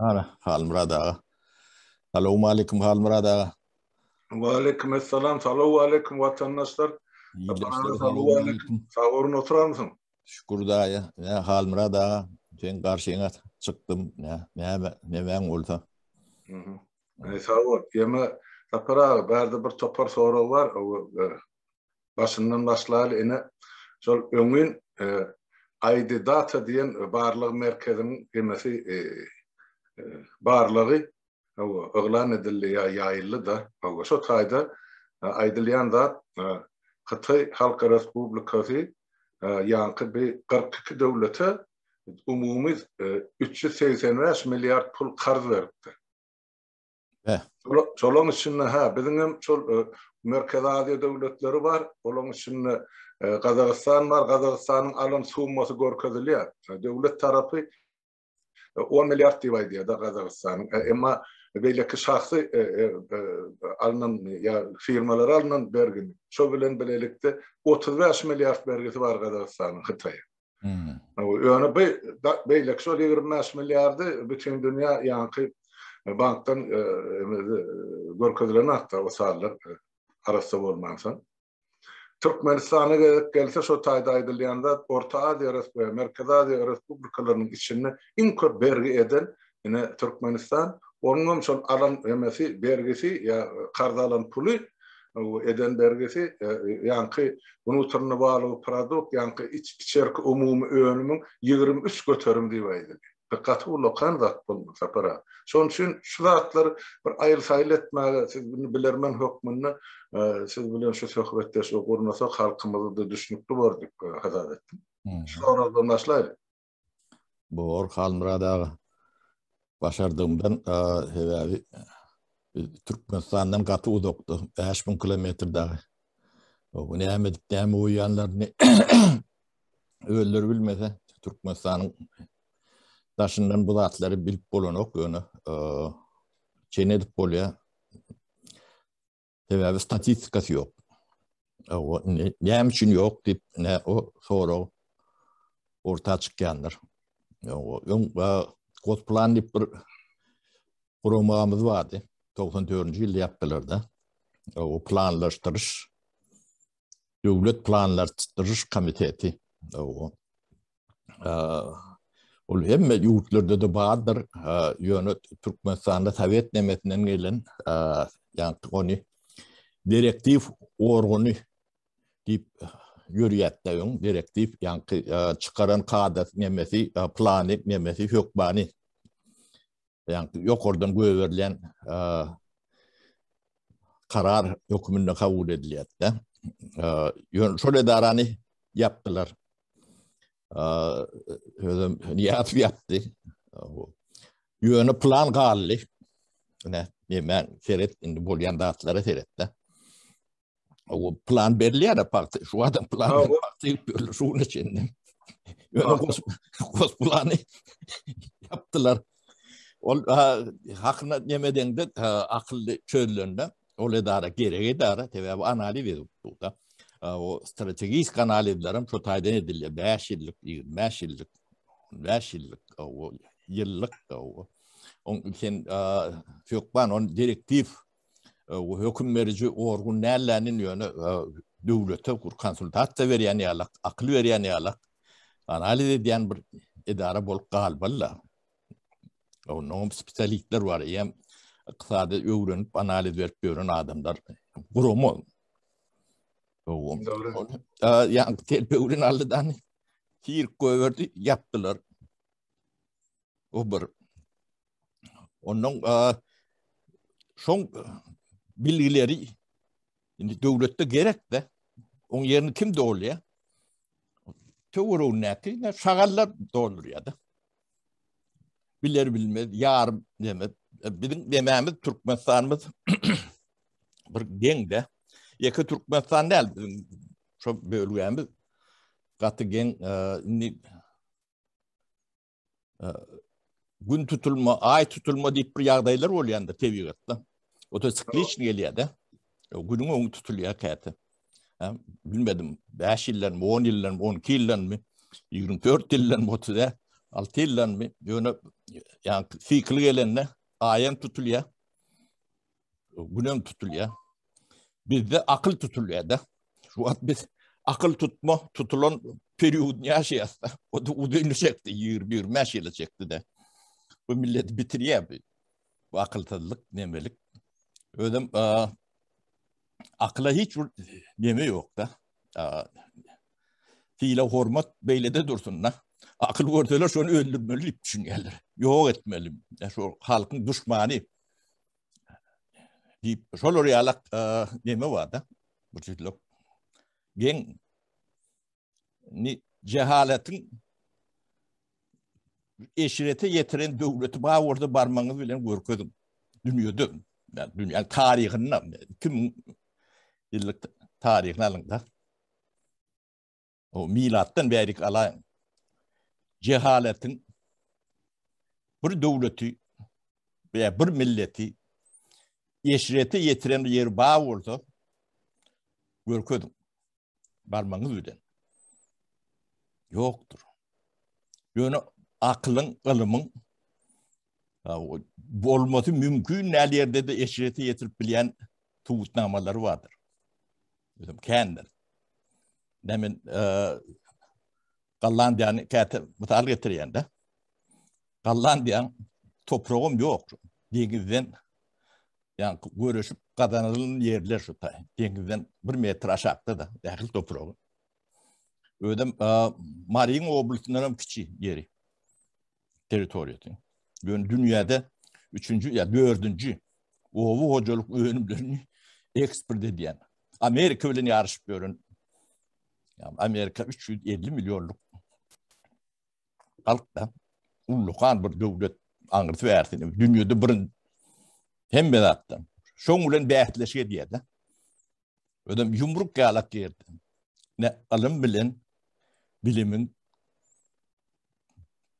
Ara, Hal Murad aga. Salaw aleikum Hal Murad aga. Wa aleikum assalam. Salaw aleikum watandaşlar. Salaw Ya sen garşyna çıktım. ne ne men Mhm. Ne Yeme tapara bir topar soru var. O, e, başından başlar ene. Sol öngün eee ID data diyen varlık merkezinin kıymeti e, E, barlygy hawa oglan edilli ya yayyllı da hawa şo tayda e, aydylyan da e, Hıtı Halka Respublikası yankı bir 42 devleti umumi 385 milyar pul karz verdi. Çolun içinde ha, bizim çol, Merkez Azya devletleri var, olun içinde Kazakistan var, Kazakistan'ın alın suğunması gorkazılıyor. Devlet tarafı 10 milyard diýip aýdýar da Gazagystan. E, emma beýle şahsy e, e, alnan ya firmalar alnan bergin. Şo bilen bilelikde 35 milyard bergisi bar Gazagystan Hitaýa. Hmm. Bu ýöne beýle şo 25 milyardy bütün dünýä ýa-ni bankdan görkezilen hatda o sarlyk arasy Türkmenistan'a gelip gelse şu tayda aydılayan Orta Adiya Respe, Merkez içinde in kör bergi edil, yine Türkmenistan, onun son alan yemesi, bergisi, ya karda pulu, eden bergisi, yankı, bunu bağlı pradok, yankı, iç, içerik, umumi, umumi, 23 umumi, umumi, ve ulu kan zat bulma sapara. Son için şu bir ayıl sayıl etme, siz bunu bilirmen hükmünü, e, siz bilen şu sohbette şu kurması halkımızı da düşünüklü vardık e, hazat ettim. Hmm. Şu an oldu Bu Orkal Murad ağa başardığımdan e, hevabi Türkmenistan'dan katı uzoktu. 5000 kilometre dağı. Bu ne emedip ne emi ne öldür bilmese Türkmenistan'ın daşından bu zatları bilip bulunok yönü. E, Çeyne edip bolya sebebi statistikası yok. E, o, ne, ne için yok deyip ne o soru orta çıkayandır. E, o, yun, o, kod plan deyip bir kurumağımız vardı. 94. yılda yapbilirdi. O, o planlaştırış Devlet Planlaştırış Komiteti. o, Ol hemme yurtlarda da ba'dar äh Türkmenistan'da Türkmen Sahana Sovet Nemetinden girilen äh direktiv direktiw, dip ýöriýetde örn direktiw ýany çykarylan kadet nemefi, plan nemefi hükbany. Ýany ýok ordan goý karar, hökümünde kabul edildi ýetde. äh ýön söledarany ni er fjerti. Gjennom plan galli. Men seret indi bolyan dağıtlara serette. O plan belli ya da parti. Şu adam plan parti bölüşüğünü çindim. Yönü kos planı yaptılar. Ol hakkına yemeden de akıllı çöllünde. Ol edara gerek edara. Tebebi anali verip da. o strategik kanalidarım şu taydan edilli 5 yıllık 5 yıllık 5 yıllık o yıllık o on sen fökban on direktif o hökum merici orgun nellerinin yönü devlete konsultat da veriyani alak akıl veriyani alak analiz edyan bir idara bol galballa o nom spesialistler var yem iqtisadi öwrenip analiz berip görün adamlar guromol Yani telpeurin aldıdan fiir yaptılar. O bir. Onun bilgileri indi devlette gerek de on yerini kim doğruya? Tövür onun eti, ne şakallar doğruya da. Biler bilmez, yar demez. E, Bizim bir gen Yekı Türkmenistan değil. Şu bölgemiz katıgen e, e, gün tutulma, ay tutulma deyip bir yağdaylar oluyor da tebiyatta. O da için geliyor da. Günün onu tutuluyor hakikaten. Bilmedim, 5 yıllar mı, 10 yıllar mı, 12 yıllar mı, 24 yıllar mı, 30 yıllar altı yıldan mı yöne yani fikri gelenle ayen tutuluyor. Günem tutuluyor. Bizde akıl tutuluyor da. Şu an biz akıl tutma tutulan periyodunu yaşayasın. Şey o da udunu çekti, yürü bir meşeli çekti de. Bu milleti bitiriyor bir. Bu akılsızlık, nemelik. Ödem a, akla hiç yeme yok da. A, fiile hormat beylede dursun da. Akıl ortalar şunu öldürmeli düşünüyorlar. Yok etmeli. Şu halkın düşmanı. Die Scholorealak e, Nemeva'da bu çocuk gen ni cehaletin eşirete yetiren devleti bana orada barmanı bilen korkuyordum. Dünyada, yani dünya tarihinden, kim yıllık tarihini alın da. O milattan beri alan cehaletin bir devleti veya bir milleti eşreti yetiren yer bağ oldu. Görkedim. Barmanız üden. Yoktur. Yönü aklın, ılımın olması mümkün her yerde de eşreti yetirip bilen tuğutnamaları vardır. Bizim kendir. Demin e, Gallandiya'nı mutal getiren de Gallandiyan toprağım yok. Denizden yani görüşüp kazanılan yerler şu tay. Denizden bir metre aşağıda da dahil toprağı. Öde e, Marin Oblusunların küçük yeri. Teritoriyatı. Yani dünyada üçüncü ya dördüncü ovu hocalık öğünümlerini ekspert ediyen. Amerika öyle yarışıp görün. Yani Amerika 350 milyonluk halkta ullukan bir devlet anırtı versin. Dünyada birin hem hembenattım. Şoňulen bähitleşe diýdi. Ödem yumruk galak girdi. Ne alım bilen bilimin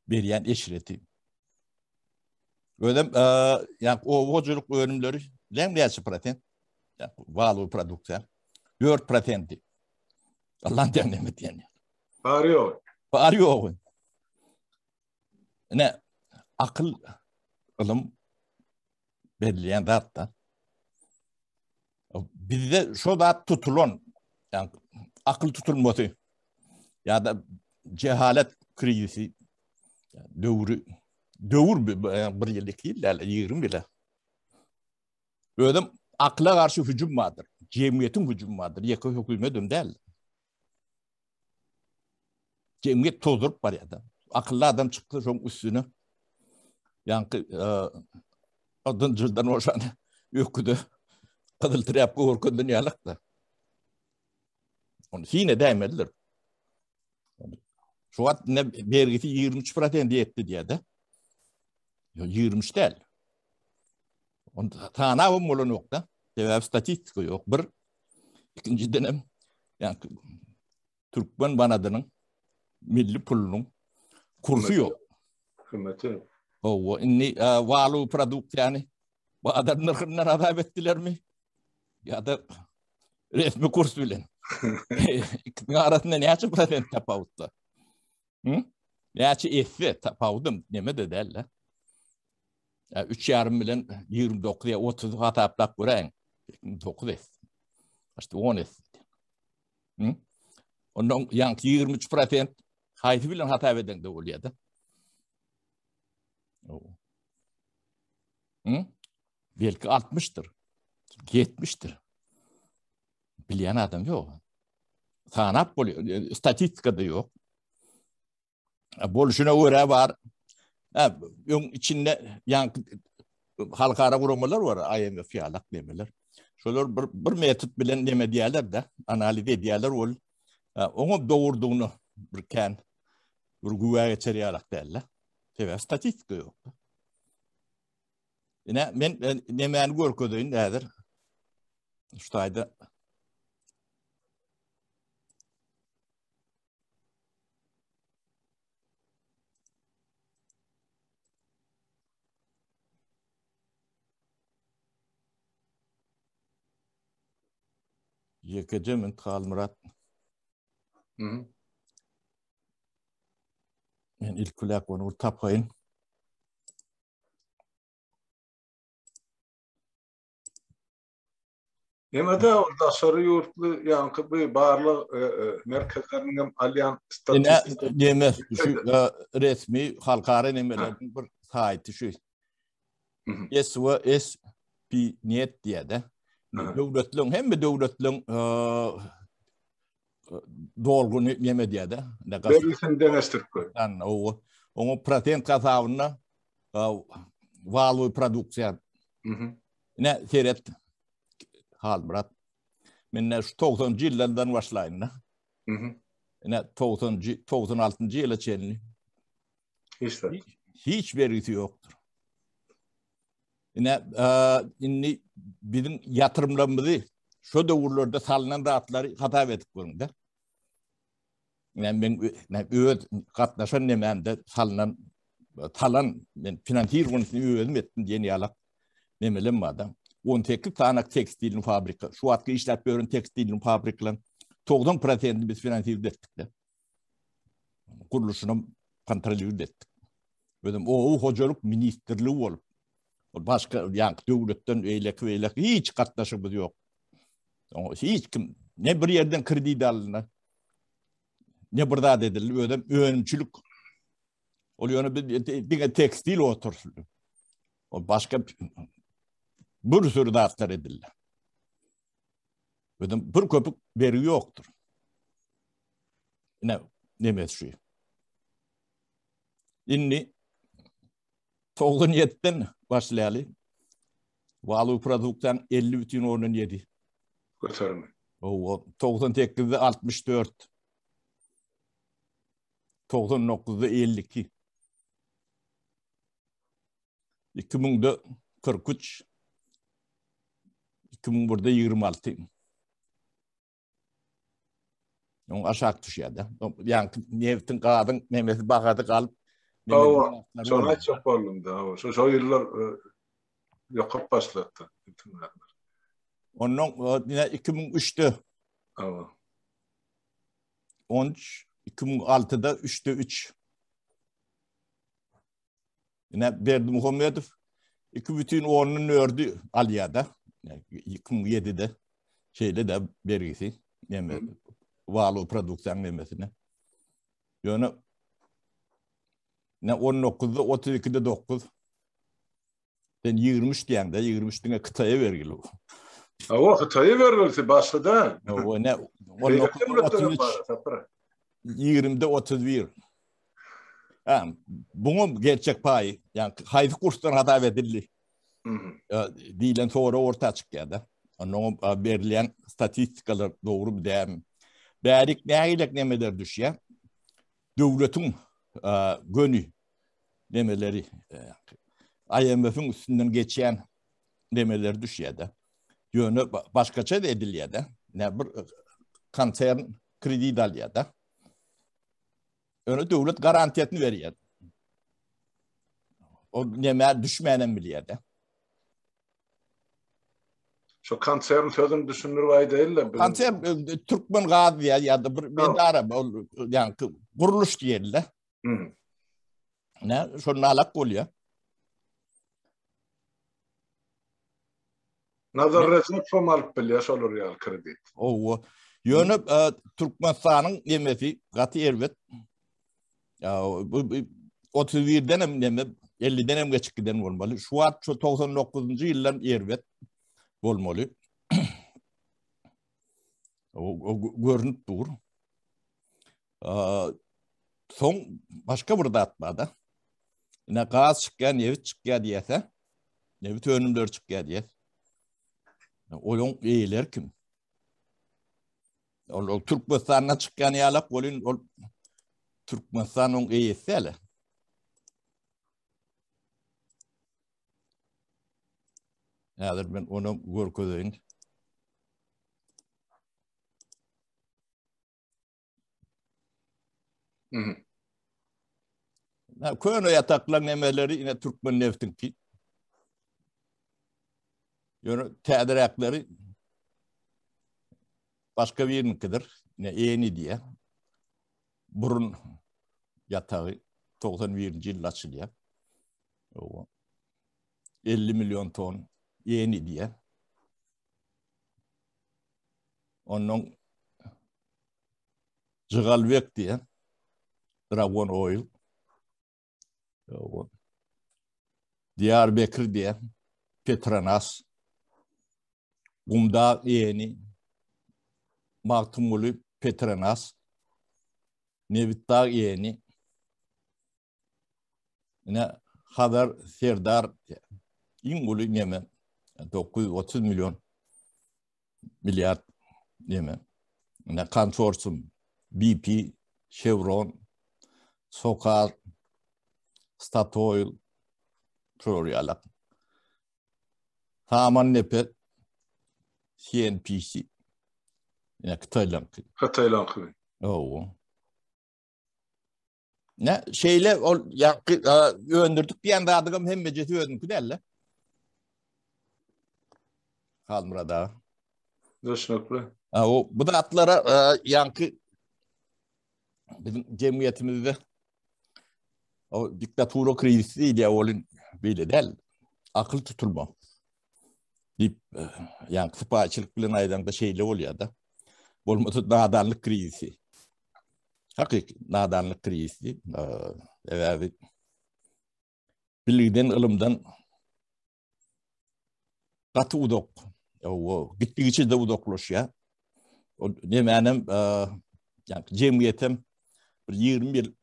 beriyen eşreti. Ödem e, yani o hoculuk önümleri lemleyesi praten. Yani, valu produktlar. Dört pratendi. Allah'ın denemet yani. Bari yok. Bari yok. Ne akıl ılım belirleyen zat da. Bir de şu zat tutulon. Yani akıl tutulmadı. Ya da cehalet krizi. Yani dövrü. Dövür bir, yani bir yıllık değil. Yani yığırım bile. Öyle akla karşı hücum vardır. Cemiyetin hücum vardır. Yakı hükümet değil. Cemiyet tozdurup var ya da. Akıllı adam çıktı şunun üstüne Yani e, odun jildan oşany öküdi gyzyl tirapga örkön dünýalykdy. Onu hine dämediler. Şu an ne bergisi 23 prosent etti de 23 däl. Onda tana bu molun yok da. Sebäbi statistika ýok. Bir ikinciden hem yani Türkmen banadynyň milli pulunyň kursu ýok. Hymmeti Owa inni e, walu produkt yani. Bu adam nırhına rabab ettiler mi? Ya da resmi kurs bilen. İkinin arasında ne açı prasen tapavutta? Ne açı esi tapavutum? Neme de derle. Ya üç yarım bilen 29'ya 30 hata aplak 9 es. Aşte 10 es. Ondan yankı 23 bilen hata veden de oluyada. Hı? Belki 60'tır. 70'tir. Bilen adam yok. Sanat buluyor. E, Statistikada yok. E, bolşuna göre var. Ha, e, içinde yani halkara kurumlar var. IMF yalak demeler. Şolar bir, bir metot bilen deme diyorlar da analiz ediyorlar ol. Onu doğurduğunu bir kan bir güve geçer yalak derler. Tevez statistika yoktu. E ne, men, ne men görködüğün nedir? Şutayda Yekecemin Kalmurat. Hı hı. Men ilk ulak bunu urtapayın. Emma da orada soru yurtlu yankı bu barlı merkezlerinin alyan statistik demez resmi halkara nemelerin bir saytı şu. Yes ve es bi net diye de. Devletlüğün hem de e, e, devletlüğün dolgun yeme diye de. Ne kadar? Berlisin denestip koy. Yani o onu protein kasavına e, valu produksiya. Ne seyret hal murat. Minne şu 90 yıllardan başlayın. Ne 90 96. yıla çelini. İşte. Hiç vergisi yoktur. Ne e, inni bizim yatırımlarımızı şu dövrlerde salınan rahatları hata edip göründü. men men men öz gatnaşan nemende salnan talan men finansir gönsini öwelim etdim diýen ýalak memelim bada 10 tekli tanak tekstilin fabrika şu atki işläp beren tekstilin fabrikalar togdan prosent biz finansir dettik, de gurluşunam kontrol edip öwdim o hojalyk ministrli bolup o başga ýa-ni döwletden öýleki hiç gatnaşyk biz ýok hiç kim ne bir ýerden kredit alyna ne burada dediler böyle öğrenimçilik oluyor bir tekstil otursun. O başka bir sürü dağıtlar edildi. Ödüm bir köpük veri yoktur. Ne ne şu? Şimdi soğuk niyetten başlayalı. Valu produktan 50 bütün onun yedi. Götürme. O, o 98'de 64. 99'da 52. 2000'da 43. 2000'da 26. Onu aşağı tuşuyordu. Yani nevtin çok oldu. Şu, yıllar yokup başlattı. Onun yine 2003'tü. 2006'da 3'te 3. Yine Berdi Muhammedov iki bütün onun ördü Aliya'da. Yani 2007'de şeyle de vergisi yeme valu prodüksiyon yemesine. Yani ne 19'da 32'de 9. Sen 23 diyen de 23 diye kıtaya vergili o. O kıtaya verilse başladı. O ne 19 33. Şey, 20'de 31. Yani bunu gerçek pay, yani haydi kursdan hata edildi. Dilen sonra orta çıkıyordu. Onun verilen statistikalar doğru mu değil mi? Bərik nəyilək nəmələr düşyə? Dövlətin gönü demeleri, e, IMF-in üstündən geçən nəmələr düşüyor da. Yönü başkaça da ediliyor da. Nə bir e, konsern kredi alıyor da. Öne devlet garantiyatını veriyor. O ne mer düşmeyenin bir Şu kanserin sözünü düşünür vay değil de. Kanser Türkmen gazi ya ya da ben de Arap yani kuruluş diyelim de. Ne? Şu nalak kol ya. Nazar resmi çok mal bil ya şolur ya kredi. Yönüp Türkmen sağının yemesi katı ervet. Hı 31 denemleme 50 denem geçik giden olmalı. Şu at 99. yıldan ervet bolmalı. o, o görünüp dur. son başka burada atmada. Ne kağıt çıkken, nevi çıkken diyese. Nevi tönümler çıkken diye. Oyun eğiler kim? O ol Türk bıstanına çıkken yalak olun ol, Turkmenistan'ın eyesi hele. Nedir ben onu görküdüğün. Hı hı. Koyun yatakların emeleri yine Türkmen neftin ki. Yani tedirakları başka birininkidir. Ne yani, yeni diye. Burun yatağı 91. yıl açılıyor. O 50 milyon ton yeni diye. Onun Cıgalvek diye Dragon Oil o, Diyarbakır diye Petronas Gumda yeni Maktumulu Petronas Nevitdağ yeni Yine Haber Serdar İngül'ün yeme 930 milyon milyar yeme. Yine konsorsum BP, Chevron, Sokar, Statoil, Proriyalak. Haman nepet CNPC. Yine Kıtaylan. Kıtaylan. Oo. Ne şeyle o yakı öndürdük bir anda adıgam hem beceti öndük delle. Kalmıra da. Yaşnaklı. o bu da atlara e, yankı bizim cemiyetimizde o diktaturo kredisi değil ya olun böyle del akıl tutulma. Dip e, yankı sipahiçilik bilen aydan da şeyle oluyor da. Olmadı nadanlık kredisi. Hakik nadanlık kiriyesi. E, evet. Biligden, ılımdan katı udok. için de udokluş ya. Ne mənim, e, yani cemiyetim bir 20 yıl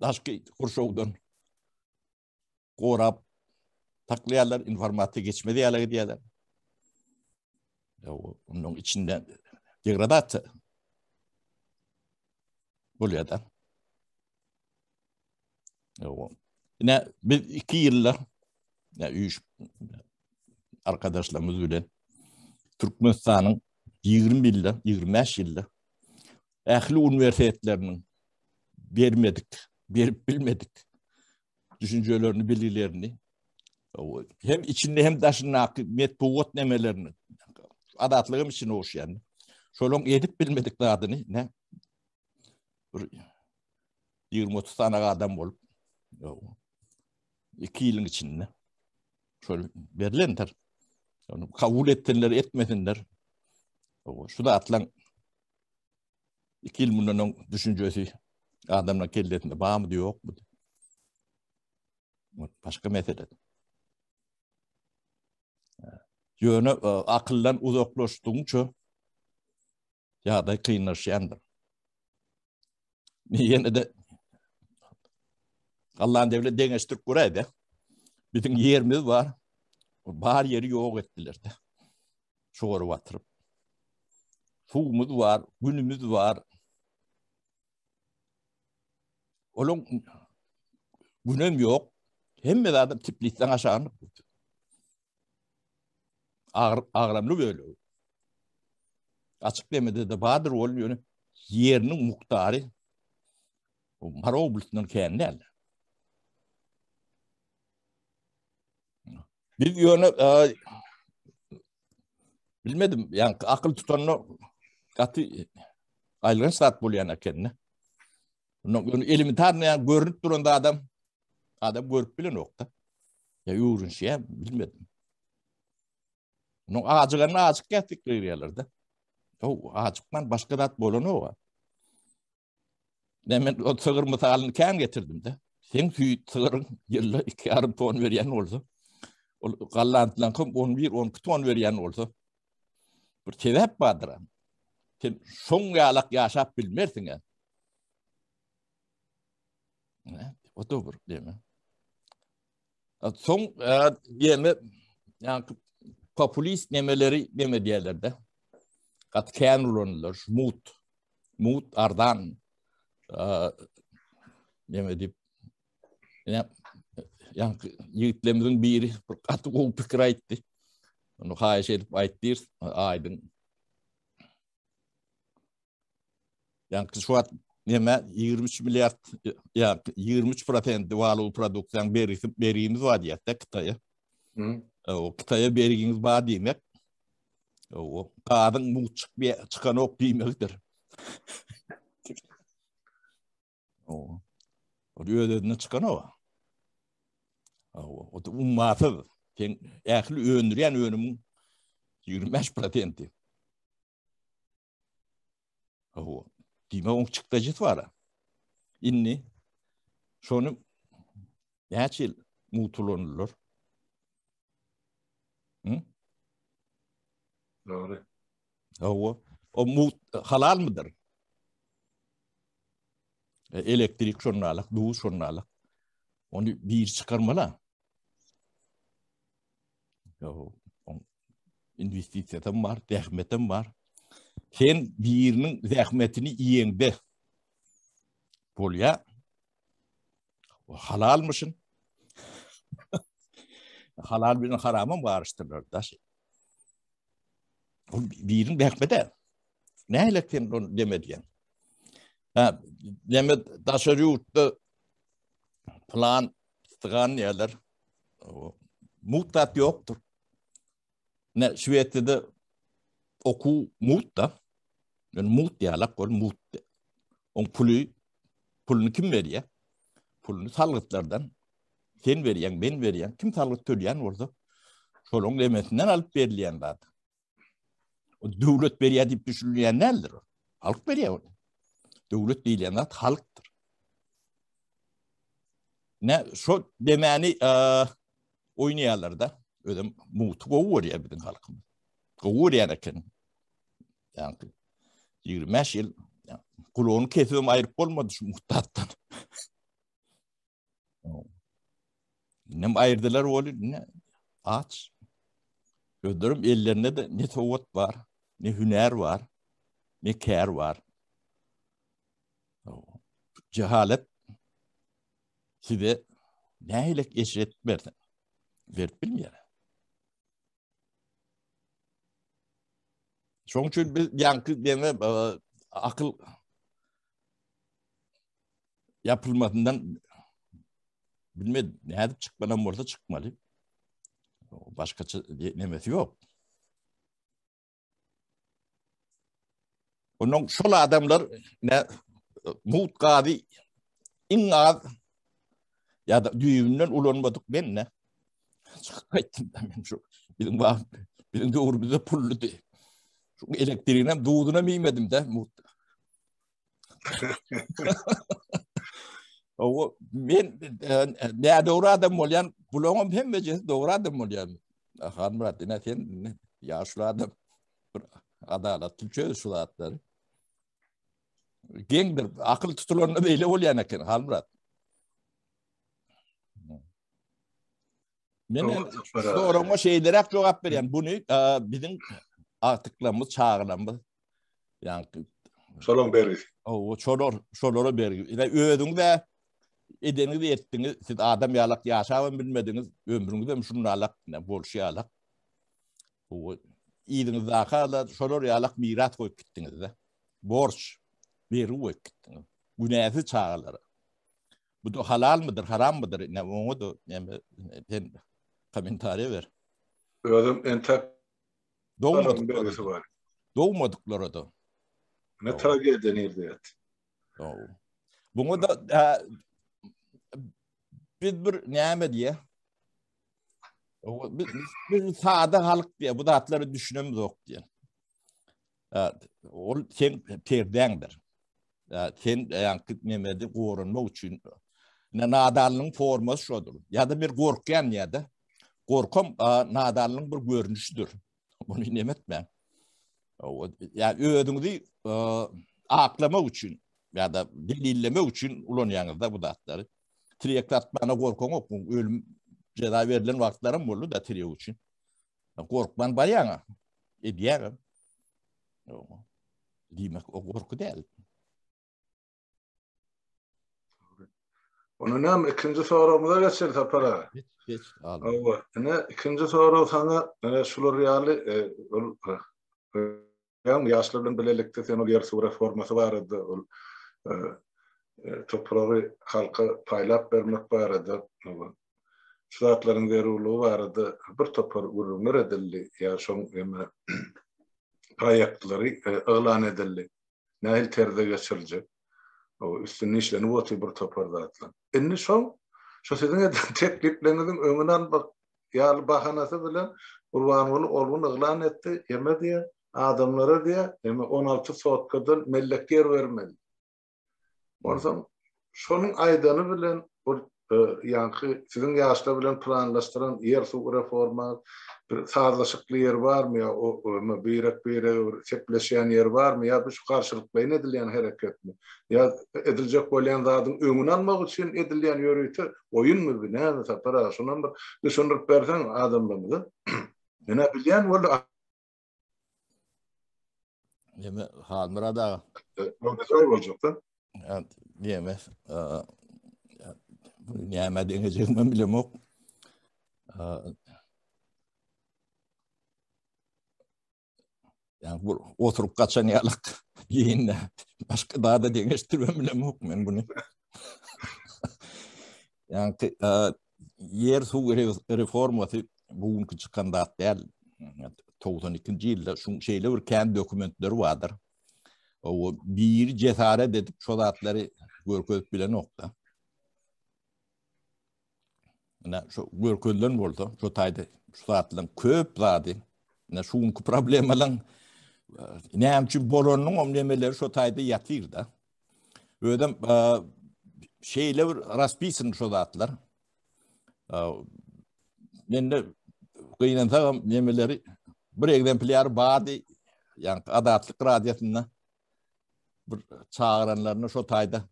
daşkı kurşovdan korap taklayalar, informatik geçmedi yalar diyorlar. Onun içinden degradasiya da Ne biz iki yıllar ne üç arkadaşlarımız bilen Türkmenistan'ın 20 yılda, 25 yılda ehli üniversitelerinin vermedik, verip bilmedik düşüncelerini, bilgilerini. Hem içinde hem dışında metbuğut nemelerini. Adatlığım için hoş yani. Şolon edip bilmedik adını ne 20-30 tane adam olup iki yılın içinde şöyle verilenler. Yani kabul ettiler, etmediler. Şu da atlan iki yıl bundan düşüncesi adamla kelletinde bağ mı diyor, yok mu diyor. Başka mesele. Yönü e, akıllan uzaklaştığınca ya da kıyınlaşandır. yine de Allah'ın devleti dengestir kuraydı. Bütün yerimiz var. Bahar yeri yok ettiler de. Şuuru batırıp. Suğumuz var, günümüz var. Oğlum günüm yok. Hem de adam tiplisten aşağını Ağır, ağramlı böyle. Açık demedi de Bahadır oluyor. Yerinin muhtarı Marobletnon Kernel. Bir yönü e, bilmedim yani akıl tutanını katı aylığın saat bulayan kendine. Onun elimi tanıyan görünüp durunda adam adam görüp bile nokta. Ya yürün şeye bilmedim. Onun ağacılarına ağacık gettik yerlerde. O ağacıkman başka dat bolunu var. Nemen o sığır mısalını kan getirdim de. Sen suyu sığırın yılla iki ton veriyen olsa. O gallantılan kım on bir ton veriyen olsa. Bir sebep vardır. Sen son yalak yaşap bilmersin Ne? O da bu A, son yani populist nemeleri deme diyeler de. Katkayan ulanılır. Mut. Mut ardan. Yemedi. nemedi ne yani yiğitlerimizin biri atı o pikir aytdı. Onu hayiş edip aytdı. Aydın. Yani şu at neme 23 milyar ya 23 prosent valu produksiyan berisi berimiz var diye Kıtay'a. E, o Kıtay'a beriginiz var demek. O kadın bir çıkan ok demektir. 哦，我觉得那这个呢，啊，我我都不麻烦，偏也是远远远么，yürümez platendi. O dime on çıktacıt var. İnni şonu yaçil mutulunulur. Hı? Doğru. O, o mut halal mıdır? E, elektrik şunlarlık, doğu şunlarlık. Onu bir çıkarmala. investisiyadan var, zähmetim var. Sen birinin zähmetini iýeňde bolýa. Halalmışsın. Halal bilen haramam barıştırlar da. O birin zähmede. ne elektrik onu demedin? Lemme daşarı yurtta plan tıgan yerler muhtat yoktur. Ne Şveti'de oku mut da yani mut diyalak kol mut. On pulu pulunu kim veriyor? Pulunu salgıtlardan sen veriyen, ben veriyen, kim salgıt töleyen orada? Şolon demesinden alıp verilen zaten. O devlet veriyor deyip düşünülen nedir? Halk veriyor onu. Döwlet diýilen zat halkdyr. Ne şo demäni e, oýnaýarlar da. Ödem mutu gowur ýa bilen halkym. Gowur ýa näkin. Ýa-da 20 ýyl kulağını kesiyorum ayırıp olmadı şu muhtattan. ne ayırdılar o ne aç. Gözlerim ellerinde de ne tovat var, ne hüner var, ne kär var. cehalet size neyle eşit verdi? Verip bilmiyor. Çünkü biz yankı deme e, akıl yapılmadığından bilmedi. Ne edip çıkmadan orada çıkmalı. Başka nemesi yok. Onun şol adamlar ne mutkadi inna ya da ulan ulanmadık ben ne? Çıkmaydım da ben şu. Bilin var, bilin de uğurbize pullu diye. Şu elektriğine, doğduğuna miymedim de. o ben ne doğru adam olyan bulamam hem de doğru adam olyan. Hanım Murat sen yaşlı adam adaletli çözülatları kengdir akıl tutulonuna beyle bolýan eken halmurat men soraňa şeýlerek jogap berýän buny biziň artyklarymyz çağırlarymyz ýani Şolon bergi. O, şolor, şolora beri. Yani e, ödüň de edeniz ettiňiz, siz adam yalak ýaşawyn bilmediňiz, ömrüňiz mi şunun alak, ne bolşy alak. O, ýydyňiz daha hala şolor yalak mirat goýup gitdiňiz de. Borç. بيروك وناثي çağırları. Bu da halal mıdır, haram mıdır? Ne onu da yani ben komentare ver. Adam entak doğmadıkları var. Doğmadıkları da. Ne tagi denirdi et. Bunu da biz bir neyme diye biz, biz sade halk diye bu da atları düşünemiz yok diye. Evet, o sen terdendir. sen yani nemedi gorunma üçin nadallyň forması şodur. Ya da bir gorqgan ya da gorkum nadallyň bir görnüşidir. Bunu nemetme. Ya öwdüňdi e, aklama üçin ya da delilleme üçin ulan ýanyzda bu datlary. Triyeklatmana gorkun okun ölüm ceza verilen vaktlarım bolu da triye üçin. E, gorqman bar e, ýa. Edýärim. Ýok. o gorku däl. Onu nam ikinci sorumuza geçir tapara. Geç geç. Ova. Ne ikinci soru sana ne şulu yaşlardan sen o vardı ol e, e, toprağı halka paylap vermek vardı. Şuratların verulu vardı. Bir topar urunur edildi. Ya son yeme proyektleri ıglan edildi. o üstün işle vati wagt bir toparda atlan. Enni şo şo sedene tek tekleniň bak ýaly bahanasy bilen urwan bolup olgun ýglan etdi. yeme diýe adamlara diýe yeme 16 saat gadan melleker bermeli. Bolsa şonuň aýdany bilen yankı sizin yaşta bilen planlaştıran yer su reforma bir sağlaşıklı yer var mı ya o mübirek bir çekleşen yer var mı ya bu şu karşılık beyin edilen hareket mi ya edilecek olan zatın ömrünü almak için edilen yürüyüşü oyun mu bu ne ata para şundan bir düşünür persen adam mı bu ne bilen oldu Ya me da. Ne söyleyeceksin? Ya diyemez. näme deňejekmi bilem ok. Yani oturup kaçan yalak yiyinle başga daha da dengeştirmem bile men okumayın bunu? yani ki, a, yer su reforması bugünkü çıkan daha değil. Yani, 92. yılda şu şeyle bir kendi dokumentler vardır. O bir cesare dedip çolatları görkötüp bile nokta. Ne şu görkönlön boldu. Şu taýda şu saatlyň köp zady. E, ne şuňky problemalaryň näme üçin boronyň omlemeleri şu taýda ýatyrda. da. Ödem e, şeýle bir raspisin şu zatlar. E, men de gynan tagam nemeleri bir egzemplyar bady ýa-da adatlyk radiýatyna bir çağıranlarını şu tayda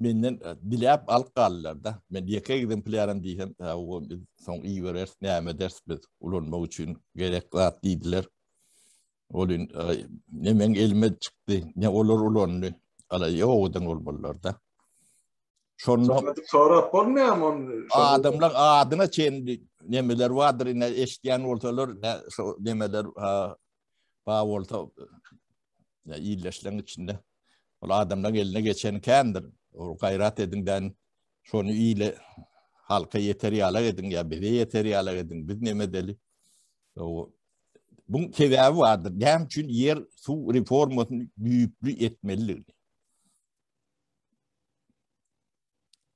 menden bilab e, alıp galdylar da. Men yeke gidim plyaram diýen, o soň iýi berer, ders biz ulanmak üçin gerek zat diýdiler. Olin e, nemen elme çykdy, ne olur ulanny. Ala ýogdan bolmalar da. Şonda sonra bolmaýam on. Adamlar adına çendi. Nemeler vadir, ne eşdiýän bolsalar, ne nemeler ba ne ýylleşleň içinde. Ol adamlar eline geçen kändir. gayrat edin ben şunu iyiyle halka yeteri alak edin ya bize yeteri alak edin biz ne deli. O bunun tedavi vardır. Həmçün yer su reformasını büyüklü etmelidir.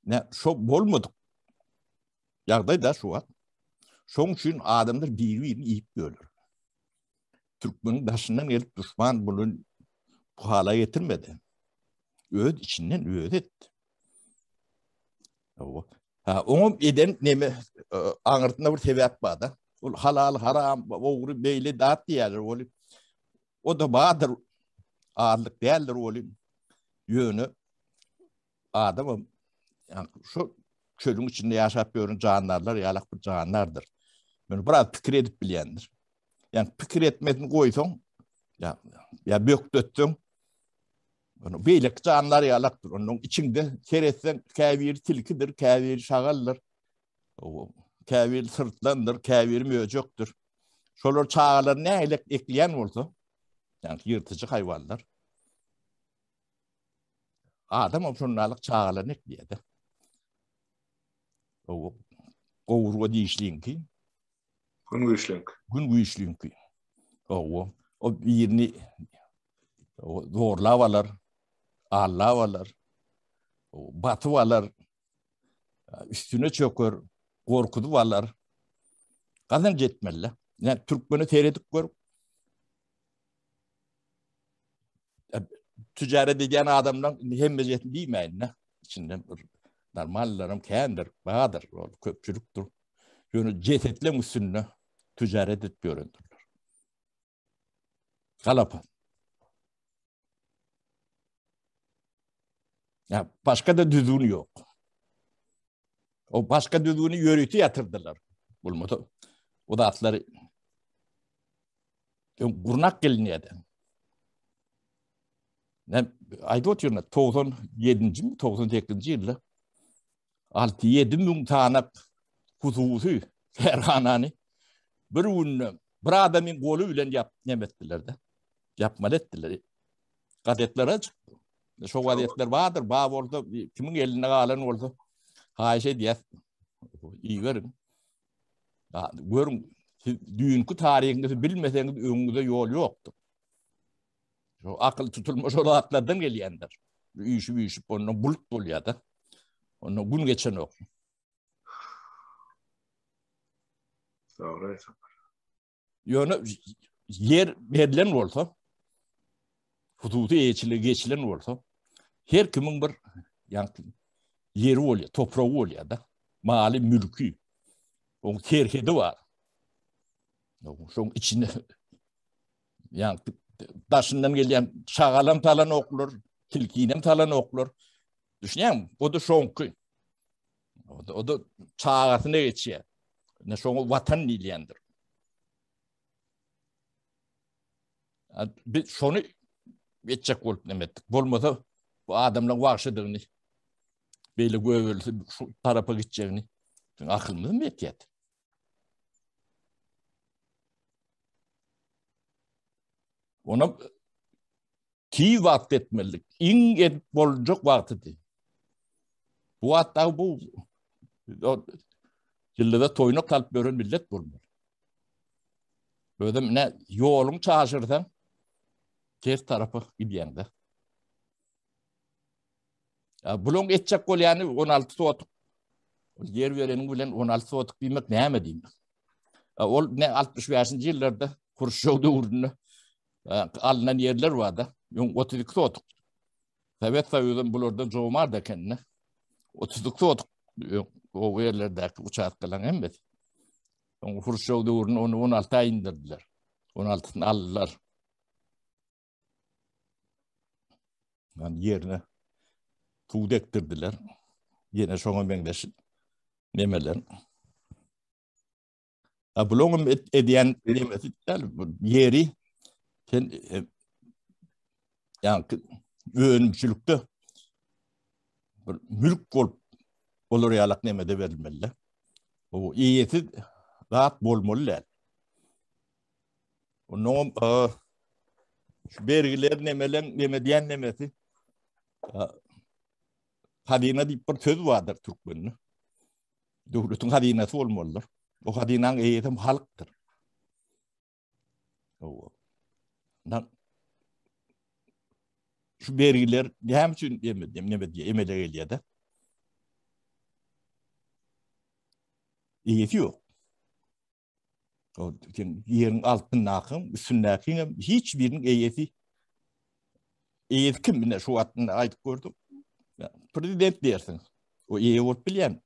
Ne şo bolmadık. Yağday da şu an. Şoň üçin adamlar birbirini iyi iyip görür. Türkmenin daşından gelip düşman bunun bu hala getirmedi öğüt içinden öğüt O, Ha, onu eden neme e, anırtında bir sebep var da. Ol halal haram oğru beyle dağıt diyorlar ol. O da bağdır ağırlık değerler ol. Yönü adamı yani şu çölün içinde yaşap görün canlarlar yalak bu canlardır. Yani biraz pikir edip bilendir. Yani pikir etmedin koysan ya, ya bök döttün Onu beylik canlar yalaktır. Onun içinde keresen kavir tilkidir, kavir şagallar. O kavir sırtlandır, kavir möcöktür. Şolur çağalar ne aylık ekleyen oldu? Yani yırtıcı hayvanlar. Adam o şunlarlık çağalar ne ekleyedi? O kovurgu değişliyin ki. Gün Gün O o. birni birini o, zorlavalar. Allah ağırlığa batı varlar, üstüne çökür, korkudu varlar. Kadın gitmeli. Yani Türkmen'i teredik görüp. Tüccara degen adamdan hem yetim deymeyin ne? İçinde normallarım kendir, bağdır, köpçülüktür. Yönü cetetle müsünlü tücaret et göründürler. Kalapan. Ya başka da düzgün yok. O başka düzgünü yörütü yatırdılar. Bulmadı. O da atları kurnak geliniydi. Ne, ayda oturuyorlar. 97. mi? 98. yılda. 6-7 bin tane kuzusu Ferhanani. Bir gün bir adamın golü ile yap, ne ettiler de. Yapmal ettiler. Kadetlere çıktı. Şu vaziyetler vardır. Bağ oldu. Kimin elinde kalan oldu. Haşe diye. İyi görün. Daha, görün. Düğünkü tarihinizi bilmeseniz önünüze yol yoktu. Şu akıl tutulmuş olaraklardan geliyendir. Üyüşüp üyüşüp onunla bulut doluyordu. Onunla gün geçen yok. Doğru. yer verilen olsa, hududu eğiçili geçilen olsa, her kimin bir yani yeri olya, toprağı olya da, mali mülkü, on terhedi var. Şon içine, yani daşından gelen şağalan talan okulur, tilkinem talan okulur. Düşünüyor musun? O da şonkü. O da, o da çağatına geçiyor. Ne şon vatan niliyendir. Yani, biz şonu geçecek olup nemettik. Bolmadı o. bu adamla karşıdığını, böyle böyle şu tarafa gideceğini. Çünkü akıllı mı bekledi? Ona ki vaat etmelik, in et bolcuk vaat Bu hatta bu yıllıda toyunu talp görün millet bulmuyor. Böyle ne yolum çağırırdan ter tarafı gidiyen de. Bulon edecek gol yani 16 sotuk. Yer verenin bilen 16 sotuk bilmek ne mi diyeyim? Ol ne 65 yıllarda Kurşov dövrünü alınan yerler vardı. Yun 32 sotuk. Sovet Sovyuzu'nun bulurdu çoğumar da kendine. 32 sotuk o yerlerdeki uçak kalan hem de. Kurşov dövrünü onu 16'a indirdiler. 16'ını aldılar. Yani yerine tuwdektirdiler. Yene şoňa meňdeş nemeler. A bulungum edýän nämesi täl bu ýeri sen e, ýa öňçülükde bir mülk bolup olary alak näme de berilmeli. O iýeti rahat bolmaly. O nom a bergiler nämeleň nämedýän nämesi hazine deyip bir söz vardır Türkmenli. Devletin hazinesi olmalıdır. O hazinan eğitim halktır. Ondan şu vergiler hem için emedim ne diye emele geliyor da. İyisi yok. O yerin altın nakım, üstün nakım hiçbirinin iyisi iyisi kim bile şu adını ayıp gördüm. prezident dersin. O iyi olup bilen.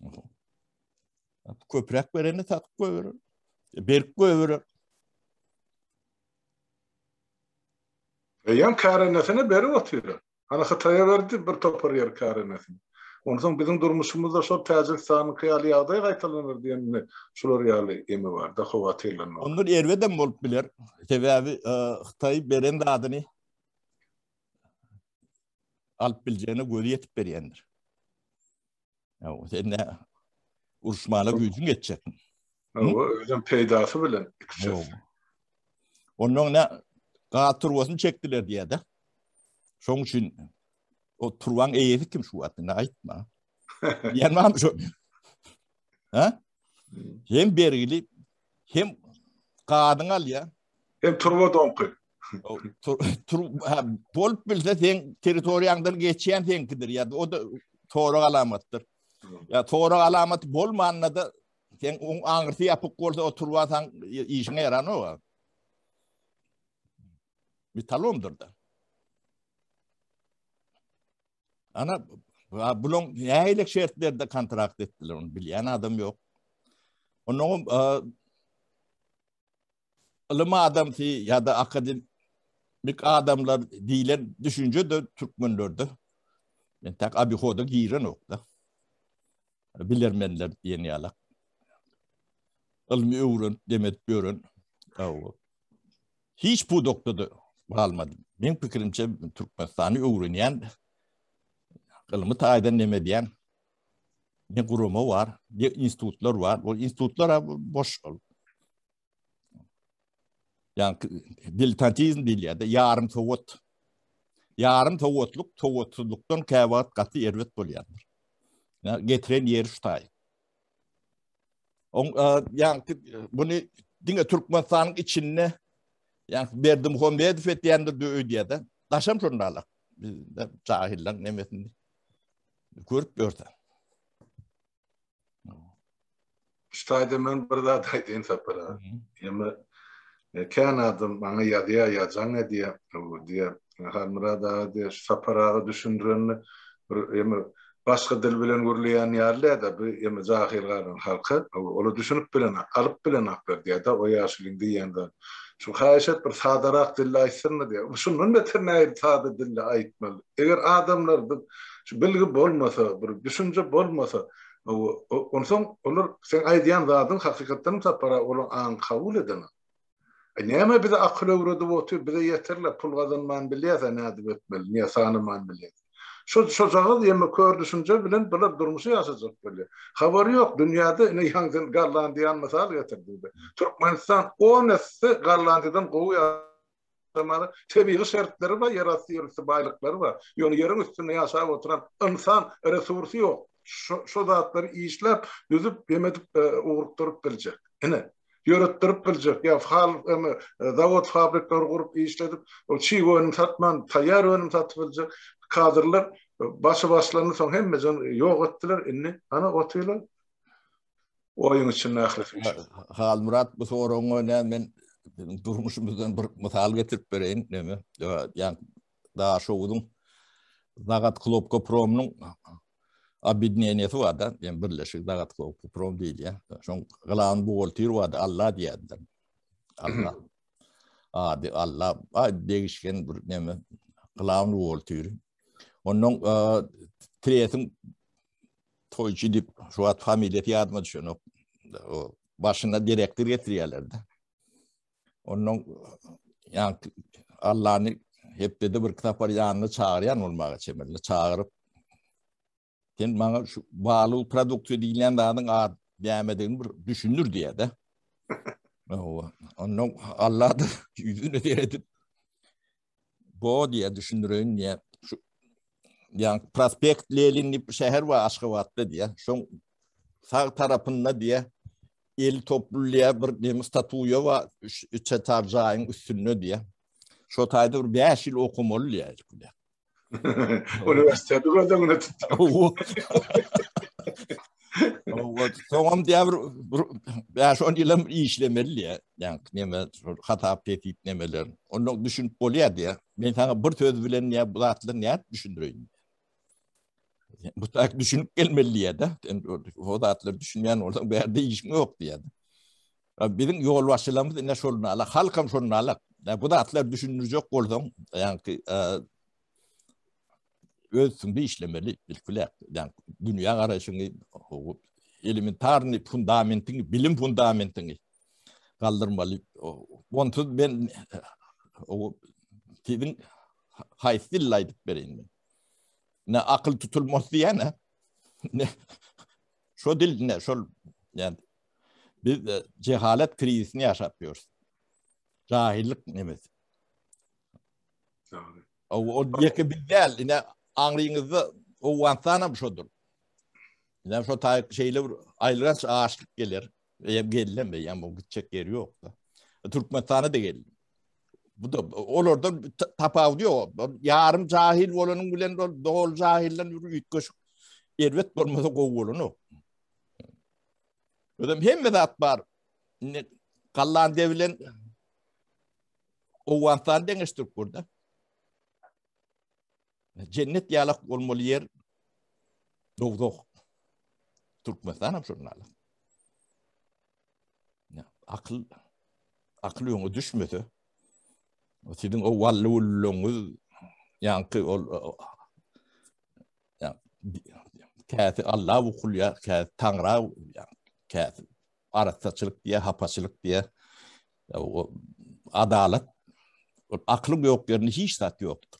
Bu köprak bereni tatıp köver. Berip köver. Eyan karanasını beri otur. Ana hataya verdi bir topar yer karanasını. Onu son bizim durmuşumuzda şu tazir sağını kıyalı yağda yağda yağda şu yağda yağda yağda yağda yağda yağda yağda yağda yağda yağda yağda alp bileceğine golü yetip veriyendir. Ya o sen ne uruşmayla gücün geçecek. O öyle peydası bile. Onun ne kağıt turvasını çektiler diye de. Şonun için o turvan eyefi kim şu ait aitma. Yenmem şu. ha? Hem bergili hem kağıdın al ya. Hem turva donku. tur bol bilse sen territoriyangdan geçen senkidir ya o da toğru alamattır ya toğru alamat bolmanna da sen o angırsı yapıp bolsa o turwatan işine yarar no bir talondur da ana bulon yaylık şertlerde kontrakt ettiler onu bilen adam yok onun Alma adam ya da akademi Bik adamlar diilen düşünce de Türkmenlerdi. Men tak abi koda giren okta. Bilirmenler yeni alak. Ilmi uğrun demet görün. Hiç bu doktada kalmadı. Ben pikirimce Türkmenistan'ı uğrun yen. Ilmi taayden neme diyen. Ne kuruma var. Ne institutlar var. O institutlara boş olur. Yani diletantizm değil ya da yarım tovot. Yarım tovotluk, tovotluktan kavat katı ervet bolyandır. Yani getiren yer şutay. On, e, yani bunu dinge Türkmenistan'ın içinde yani Berdim Hombedov etdiyendir de ödiyede. Daşam şunlarla. Biz de cahiller nemetini görüp gördü. Şutaydı men bir daha daydı insapara. Yemi Kan adam bana ya diye ya can ne diye bu hamra da diye saparağı düşündüren yemi dil bilen gurleyen yerle bu bir yemi halkı onu düşünüp bilen alıp bilen akber diye da o yaşlı diyen de şu hayşet bir sadarak dille aytsın mı diye şunun beter ne sadı adamlar şu bilgi bolmasa bir düşünce bolmasa o, o, onsan onur sen aydiyan zadın hakikatten tapara onu an kabul edene E, Äni bize akıl urdu we bize yeterle pul wadin manbili we näde wepmel, niýasa nam manbili. Şo şoçağı diýme gördüşünje bilen bilip durmuşy ýaşajak bolýar. Habar ýok, dünýäni ýangy garlandygyndan diýenmese al getirdi. Türkmen san o näsi garlandygyndan goýy tömere, tebigy şertleri we ýerasty urys baýlyklary we ýol ýer üstünde ýaşap oturan insan resursy o Şu da atry işläp özip beme dip owruk durup galjak. Ene yörettirip biljek. Ya hal emi e, zavod fabrikalar gurup işledip, o çiw önüm satman, tayar önüm satyp biljek. Kadrlar e, başa başlanyp soň hemme jan ýok etdiler. Indi ana otyla oýun üçin nähilet. Hal Murat bu soraňy näme men durmuşymyzdan bir mysal getirip bereýin, näme? Ya da şowdum. Zagat klopka promnyň abidnene tuwada yani birleşik dağat ko kuprom değil ya şon qılan bu ol tirwada alla diyende alla a de alla a degişken bir neme qılan bu ol tir onun kreatin e, toyji dip şu at familiyet yadma düşün o başına direktör getirirler de onun yani allani hep dedi bir kitap var yanını çağıryan olmağa çemirle çağırıp kendi bana şu bağlı produktu deyilen dağının ağır beğenmediğini düşünür diye de. Onun Allah da yüzünü veredim. Bu diye düşünürün diye. Şu, yani prospekt Leylin şehir var Aşkavat'ta diye. Şu sağ tarafında diye el topluluğa bir demiz tatuya var çetarcağın üstünü diye. Şu tayda bir beş yıl okumalı diye. Üniversitede buradan tuttum. Tamam diye ya şu an ilim iyi işlemeli ya. Yani neme hata tehdit nemeler. düşün düşünüp bolya diye. Ben sana bir söz bilen ya bu atlı ne düşündüreyim. Bu tak düşünüp gelmeli ya da. O da atlar düşünmeyen oradan bir yerde işim yok diye. Bizim yol başlamamız ne şolunu ala, Halkam şolunu alak. Bu da atlar düşünülecek oradan. Yani e, özünde işlemeli bilgiler. Yani dünya karayışını, ilimin tarını, fundamentini, bilim fundamentini kaldırmalı. Onsuz ben o sizin haysilla edip vereyim. Ne akıl tutulmaz diye ne? ne? Şu dil ne? Şu yani biz e, cehalet krizini yaşatıyoruz. Cahillik nemiz. O, o diye ki biz değil. Ne, anlayınızda o vansana şodur. Yani şu ta şeyle aylgaç ağaçlık gelir. Yem gelilem mi? Yani bu gidecek yeri yok da. E, Türkmenistan'a da geldim. Bu da olur da tapav diyor. Yarım cahil olanın gülen doğal cahilden yürü yutkaşık. Ervet olmasa kovulunu. Ödem hem de at var. Kallan devlen, o vantan deneştirip burada cennet yalak olmalı yer doğduk. Türkmenistan'a şunlarla. Akıl, akıl yonu düşmedi. Sizin o vallı ullunuz, yankı ol, kâti Allah bu kul ya, kâti Tanrı, kâti aratsaçılık diye, hapaçılık diye, o, adalet, aklın yok yerini hiç zat yoktur.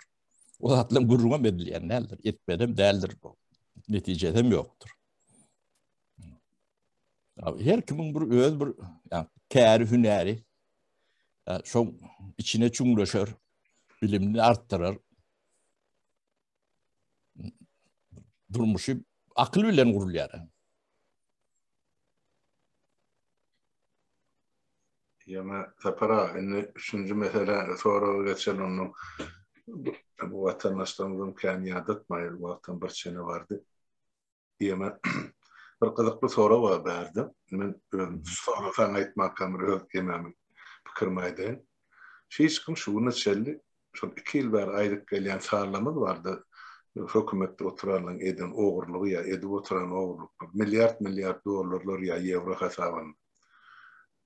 O aklın gururuma belirleyen nedir? Etmedim değildir bu. Neticede mi yoktur? her kimin bir öz bir yani kâr hüneri yani çok içine çumlaşır, bilimini arttırır. Durmuşu akıl ile gururlar. Yana tapara, şimdi mesela sonra geçen onun bu vatandaşlarımızın kendini yadırtmayan bu vatan bir çene vardı. Yeme bir kızıklı soru var verdim. Ben öyle soru sana gitmek kamerı yok yememin pıkırmaydı. Şey çıkım şu bunu çelli. Son iki yıl ver aylık gelen sağlamız vardı. Hükümette oturanların edin oğurluğu ya edi oturan oğurluk. Milyard milyard dolarlar ya evro hesabın.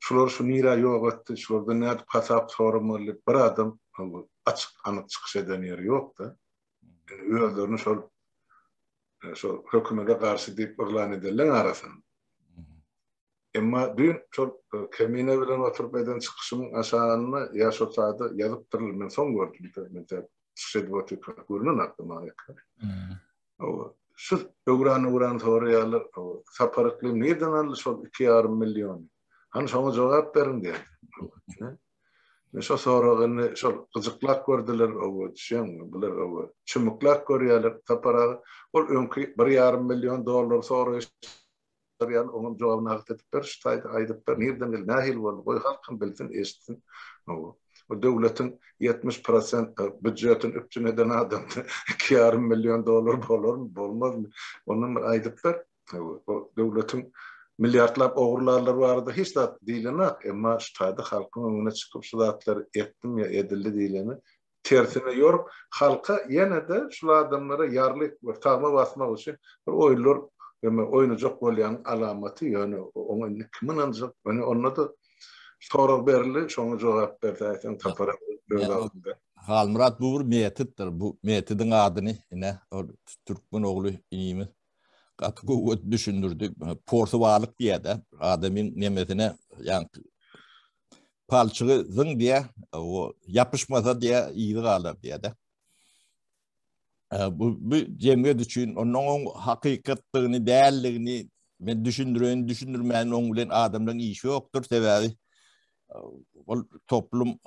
Şular şu nira yok etti. Şularda ne pasap sorumlu bir adam. Allah'ım. açık anıt çıkış eden yer yok da. Öldürünü şol e, şol hükümete karşı deyip ıglan edilen arasın. Hmm. Emma dün şol e, kemine bilen oturup eden çıkışımın aşağına yaş otağda yazıptırıl. Men son gördüm. çıkış edip otuk görünün aklıma yakar. Şu şol iki yarım milyon. Hani sonu cevap verin diye. Şo sorugyny şo qyzyklar gördiler, o düşen bilir, o çymyklar görýärler, tapara. Ol öňki 1.5 million dollar soruş. Tabian onu jogna aýdyp ber, şeýle aýdyp ber, nirden gel nähil bol, goý halkym bilsin, eşitsin. O döwletiň 70% e, budjetiň üçüne den adam 2.5 million dollar bolar, bolmazmy? Onu aýdyp ber. O döwletiň milyardlar oğurlarlar vardı hiç de dilini ak ama şahidi halkın önüne çıkıp şulatlar ettim ya edildi dilini tersine yorup halka yine de şu adamlara yarlı tağma basmak için oylar yani oynayacak bolyan alamati yani onu kimin ancak yani onunla da sorak berli şonu cevap berdi aytan tapara Halmurat bu bir metittir bu metidin adını yine Türkmen oğlu iyi katkı düşündürdü. Portuvalık diye de adamın nemetine yani palçığı zın diye o yapışmasa diye iyi kalır diye de. E, bu, bu cemre için onun hakikatliğini, değerlerini ben düşündürün, düşündürmeyen onun bilen işi yoktur sebebi. E, o toplum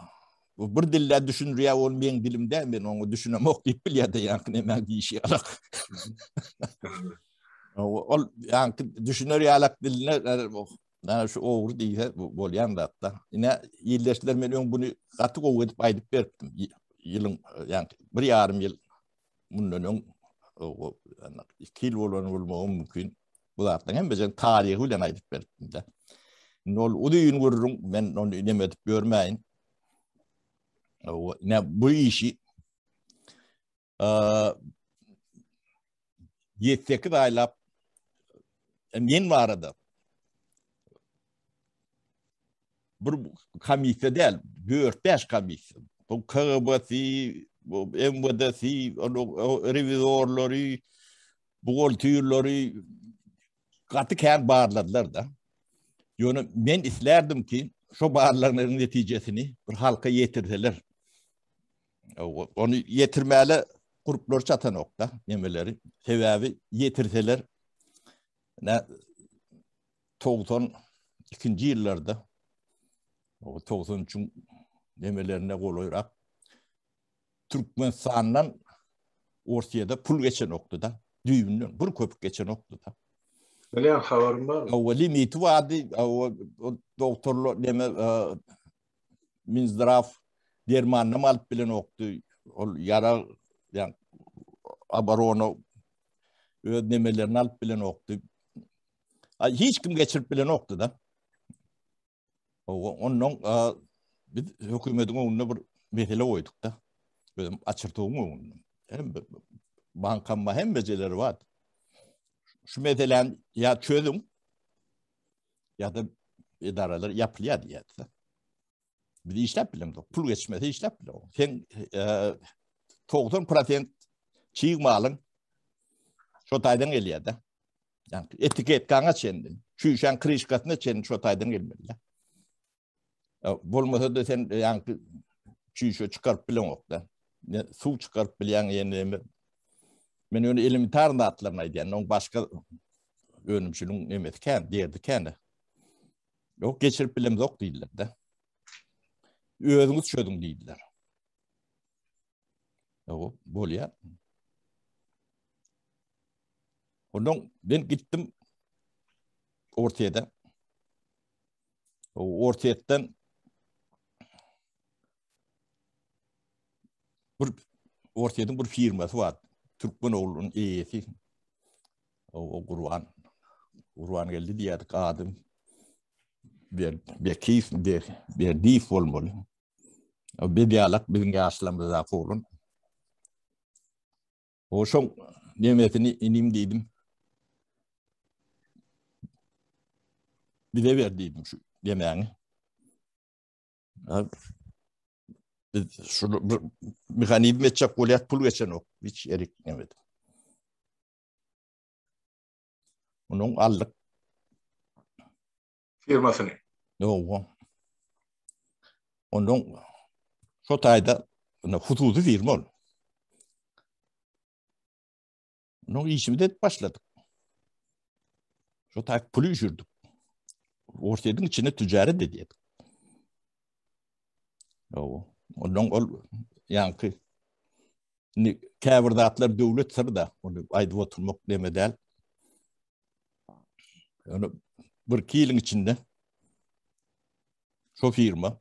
bir dille düşünürüye ol men dilimde ben onu düşünemok deyip bilýär de ýa-ni näme diýişýär yani düşünür yalak diline yani şu oğur diye bol da hatta. Yine iyileştiler ben bunu katık oğru edip aydıp verdim. Yılın yani bir yarım yıl bunun önün iki yıl olan olmağım mümkün. Bu da hatta hem becerim tarihi ile aydıp verdim de. Ne ol, o düğün vururum ben onu inemedip görmeyin. Ne bu işi yetseki daylap minvarada bir komissiya değil, 4-5 komissiya. Bu KGB'si, MVD'si, revizorları, buğultuyurları katı kâr bağırladılar da. Yani ben islerdim ki şu bağırların neticesini bir halka yetirdiler. Onu yetirmeli gruplar çatan okta nemeleri, sebebi yetirseler ne toğutan ikinci yıllarda o toğutan için demelerine kolayarak Türkmenistan'dan Ortiya'da pul geçen noktada düğümlü, bir köpük geçen noktada. Öyle yani haberim var mı? O limiti vardı. O, o doktorlu deme e, minzdraf dermanını alıp bilen oktu. O yara yani abaronu ödnemelerini alıp bilen oktu hiç kim geçirip bile yoktu da. Onun biz hükümetin onunla bir mesele koyduk da. Benim açırtığım onun. Hem bankanma hem beceleri var. Şu meselen ya çözüm ya da idareler yapılıyor diye. Bir de işlep bilim de. Pul geçmesi işlep bilim. Sen e, 90 prosent çiğ malın şu geliyor da. Yani etiketganga çendim. Şu işen kırışkatına çendim şotaydın gelmeli. Bulmasa da sen e, yani şu işe çıkarıp bilen okta. Su çıkarıp bilen yenilemi. Men onu elementar atlamaydı yani. Onun başka önümçülün emet kendi, derdi kendi. Yok geçirip bilemiz yok değiller de. Özünüz çödün değiller. Yok, bol ya. Ondan ben gittim ortaya O ortayetten bir ortayetin bir firması var. Türkmen oğlunun eğesi. O, o kurban. Kurban geldi diye adım. Bir, bir keyif, bir, bir deyif olmalı. Bir diyalak bizim yaşlarımızda olun. O şom nimetini inim dedim. bile verdiydim şu yemeğini. Yani, şunu, bir hani hizmetçe kolyat pul geçen o. Hiç eriklemedim. Onun aldık. Firmasını. Yok. Onun şu tayda hududu firma oldu. Onun işimi de başladık. Şu tak pulu üşürdük ortaydın içine tüccarı de O, onun ol, yani ki käbirdatlar devlet sırda, onu aydıp oturmak demedel. Onu bir iki yılın içinde şu firma,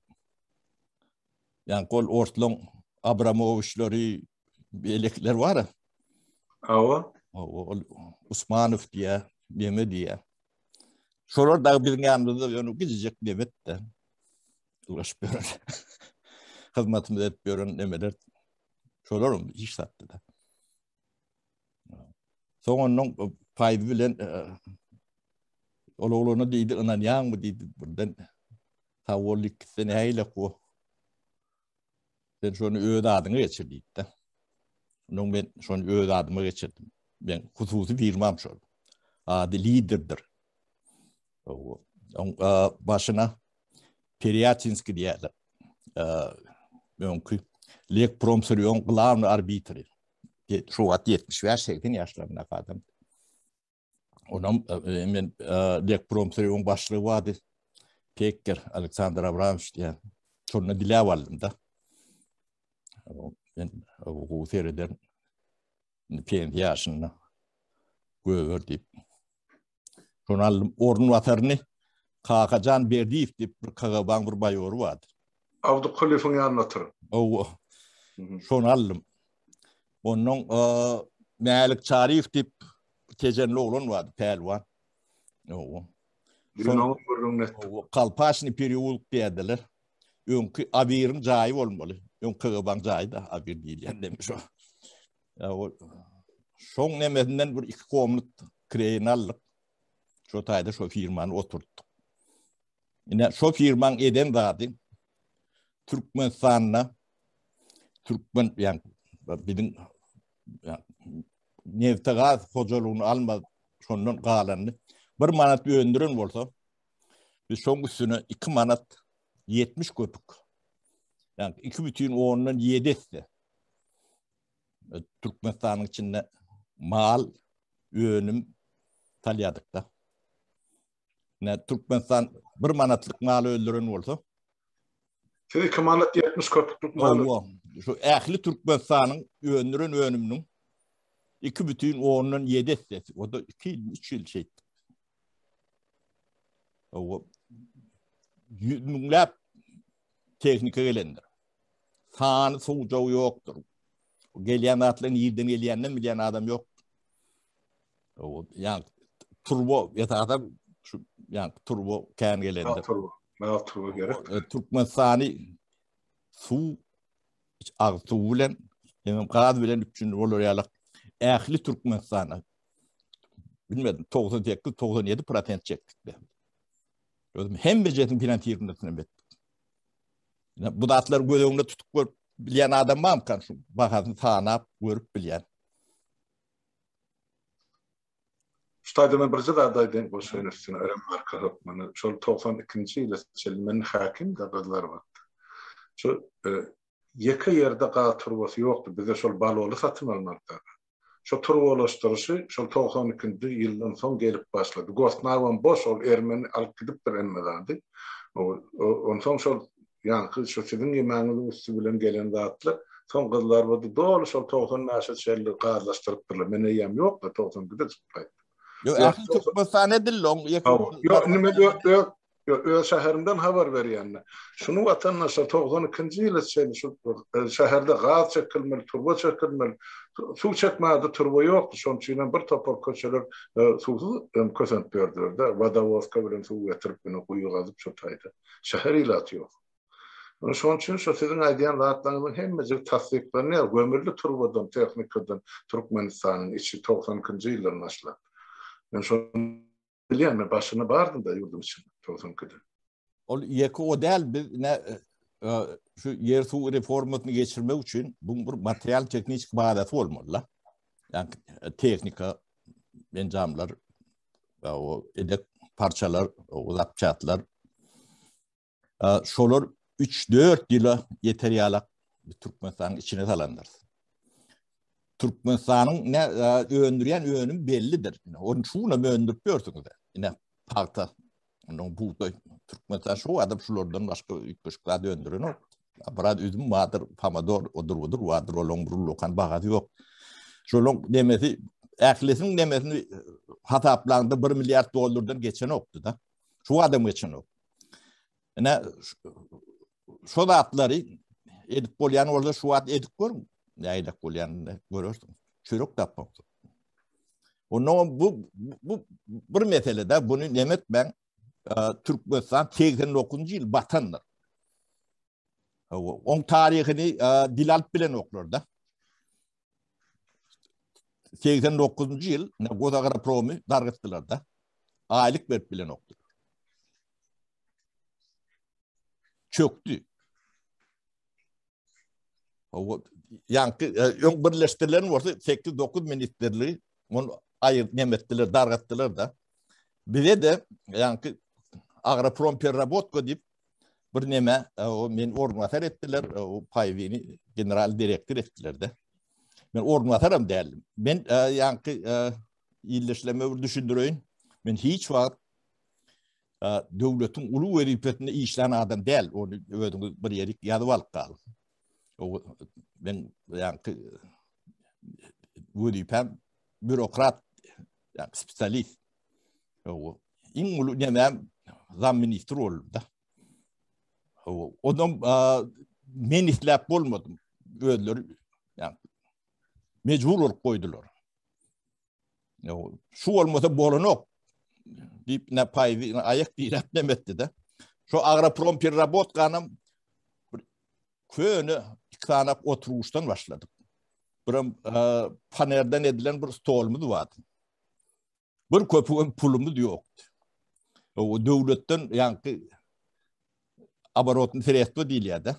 yani kol ortlon Abramovichleri, belekler var ya. Ava. Osmanov diye, deme diye. Sonra da bizim da yönü gidecek Mehmet de. Uğraşmıyorum. Hizmetimiz etmiyorum demeler. Şolarım hiç sattı da. Sonra onun e, payı bilen e, oğlu deydi, inan yan mı deydi buradan. Tavollik seni heyle ko. Sen şunu öğüde adını geçir deydi de. Onun ben şunu öğüde adıma geçirdim. Ben hususi firmam şunu. Adı liderdir. o on äh başyna Periatinskide äh donc le prom sur at 70 80 yaşlarında fadam onun emen äh Lek prom sur on başrywady Kekker Aleksandr Abramovich den turna bile aldım da o Ronald Orun Watarni Kakajan Berdiyev dip bir kaga bangur bayor wat. Awdu qulifun mhm. e, yanatır. O. Şonallım. Onun a mälik çarif dip tejen loğlun wat pelwan. O. Kalpaşni periyul pedeler. Ünkü abirin jayı bolmaly. Ünkü bang jayı da abir dil yende o. şo. Ya o şoğ nemetinden bir iki qomlu kreynallık. Çotay'da şofirmanı oturttuk. Yine şofirman eden zaten Türkmenistan'la Türkmen yani bizim yani, nefte gaz hocalığını alma şondan galanını bir manat bir öndürün bolsa biz son üstüne iki manat 70 köpük. Yani iki bütün onun yedisi. Türkmenistan'ın içinde mal, öğünüm talyadık da. Ne Türkmenistan bir manatlık mal öldüren bolsa. Şeýle kemalat 70 köpüklük mal. Şu ähli Türkmenistanyň öndürän önümniň 2 bütün 10-nyň 7-si. O da 2 ýyl, 3 ýyl şeýdi. O güňläp tehnika gelendir. Tan sowjo ýokdur. Gelýän atlyň ýerden gelýänden bilen adam ýok. O ýa turbo ýa-da yani turbo kengelerinde. turbo. Meva turbo gerek. E, su ağzı bilen Emem Karaz bilen üçüncü olur yalak. Ehli Türkmenistan'a. Bilmedim. 98, 97 patent çekti. de. Hem becetin plant yirmesine bettik. Bu da atlar göz önünde tutup bilen adam var mı kanşım? Bakasın tanap görüp bilen. Stadyumun birinci adaydı bu sönürsün örem marka hopmanı. Şol 92-nji ýyly çelmen hakim gadalar wagty. Şu ýeke ýerde gaýa turwasy ýokdy. Bize şol balolu satyn almakdy. Şu turwalaşdyryşy şol 92-nji ýyldan soň gelip başlady. Gosnawan boş ol ermen alyp gidip bir O on soň şol şu çyzyň ýemanyny üstü bilen gelen zatly Son kızlar bu doğal şol tohtun naşı yem yok da tohtun gidip Yo akhir tutma sana dillong. Yo nime yo yo yo yo haber veriyenne. Şunu vatandaşa toğdan ikinci yıl sen şu e, şehirde gaz çekilmel, turba çekilmel. Su çekmadı, turba yoktu. Şonun için bir topar köçeler e, su e, kösen gördüler de. Vadavoska bilen su getirip bunu kuyu gazıp çotaydı. Şehir ilatı yok. Onu şonun için şu sizin aydiyan rahatlanılın hemmeci tasdikleri ne? Gömürlü turbadan, teknikadan Turkmenistan'ın içi 92. yıllarına şlattı. Men från Italien med Barcelona-Barden där gjorde de sin Tottenham'da. Ол bir ne бина e, e, şu yer suv reformasini geçirme uchun bu bir material texnik badat bo'lmoqlar yani e, texnika benjamlar o edek parçalar o zapchatlar şolar 3-4 yıla yeteriyalak bir Türkmenistan'ın içine talandırsın. Türkmen sanın ne e, öndüren önüm bellidir. Onu şuna möndürüp gördüğünüz. Ne parta onun bu da Türkmen şu adam şulardan başka üç beş kadar öndürün o. Abrad üzüm madır pomidor odur odur vadır olan bir lokan bağadı yok. Şolon demesi aklısın demesini hataplandı 1 milyar dolardan geçen oktu da. Şu adam için o. Ne şu, şu da Edip Polyan orada şu at edip görün. yaylak bo'lganini ko'rardim cho'roq topmoqda bu bu bu bir de bunu nemet ben e, Türk turkmaniston 89. o'qinchi yil vatandir e, onun tarihini dilalt e, bilen da. 89. yıl Kozagara promi dargıttılar da. Aylık verip bilen okudu. Çöktü. yankı yok e, birleştirilen vardı 8 9 minitlerli onu ayır nemettiler dargattılar da bize de yankı agroprom perrabotko dip bir neme e, o men ordinator ettiler e, o payvini general direktör ettiler de men ordinatoram derlim men yankı illeşleme bir düşündürüyün men hiç var devletin ulu veripetine işlen adam del O ödüm bir yerik yadı valkalı ben yani Woody Pam bürokrat yani spesyalist. O İngiliz nemem zam ministri oldum da. O adam men islep olmadım. Öldür yani mecbur olup koydular. O, şu olmasa bolanok deyip ne pay ayak diylep metti de. Şu agroprompi robotkanım köyünü tıklanak oturuştan başladık. Bir e, panerden edilen bir stolumuz vardı. Bir köpüğün pulumuz yoktu. O devletten yani abarotun firetbu değil ya da.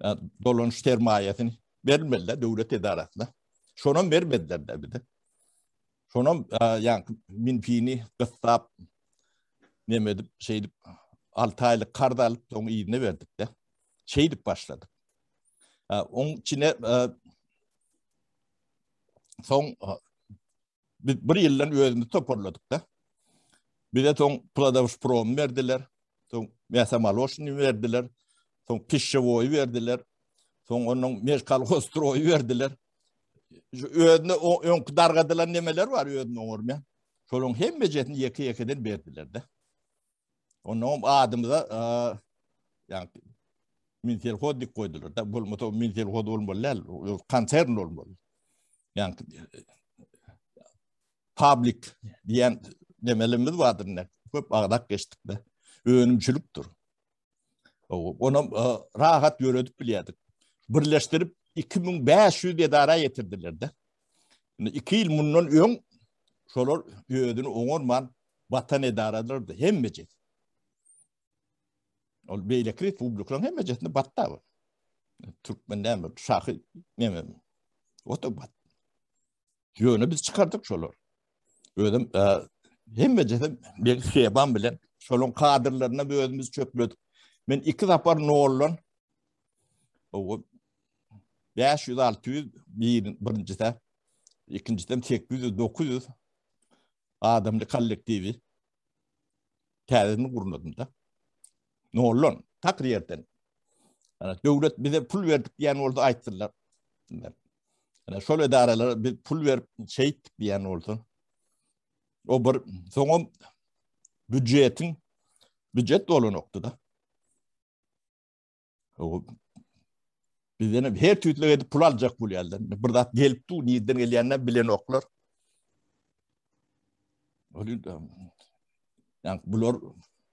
Yani, e, dolanış termayesini vermediler devlet idaresine. Şuna vermediler de bir de. Şuna e, yankı minfini kıssap nemedip şeydip 6 aylık kardalıp onu iğne verdik de. Şeydip başladık. 啊，翁今天呃，son bir, bir yıldan özümüzü da. Bir son Pladavuş Pro'nu Son Mesamalı verdiler. Son Pişşevo'yu verdiler. Son onun Meşkal Hostro'yu verdiler. Ödünü önkü dargadılan nemeler var ödünü ormaya. Şolun hem becetini yeke verdiler de. Onun adımıza militer hod dik koydular. Da bolmasa militer hod olmalılar, konsern olmalı. Yani e, public diyen demelimiz vardır ne. Köp ağdak geçtik de. Önümçülüktür. Onu e, rahat yöredip biliyorduk. Birleştirip 2500 edara getirdiler de. Yani iki yıl bundan ön şolor ödünü onurman vatan edaralardı. Hemmecek ол бейлікрет публиклан хэмэ жэтнэ баттава. Түркменнен бі, шахи, неме, ота бат. Yönü biz çıkardık şolor. Ödüm, e, hem becetim, bir şeyban bilen, şolun kadırlarına bir ödümüz çöplödük. Ben iki zapar noğulun, o 500-600 bir, birinci de, ikinci de 800-900 adamlı kollektivi, tədini kurunadın da. Ne olun? Takır yerden. Yani devlet bize pul verdi diyen oldu ayttılar. Yani şol idareler bir pul ver şey ettik diyen oldu. O bir sonum bütçetin büdjet dolu noktada. O bizden her tütle edip pul alacak bu yerden. Burada gelip tu niden gelyenler bilen oklar. Yani bunlar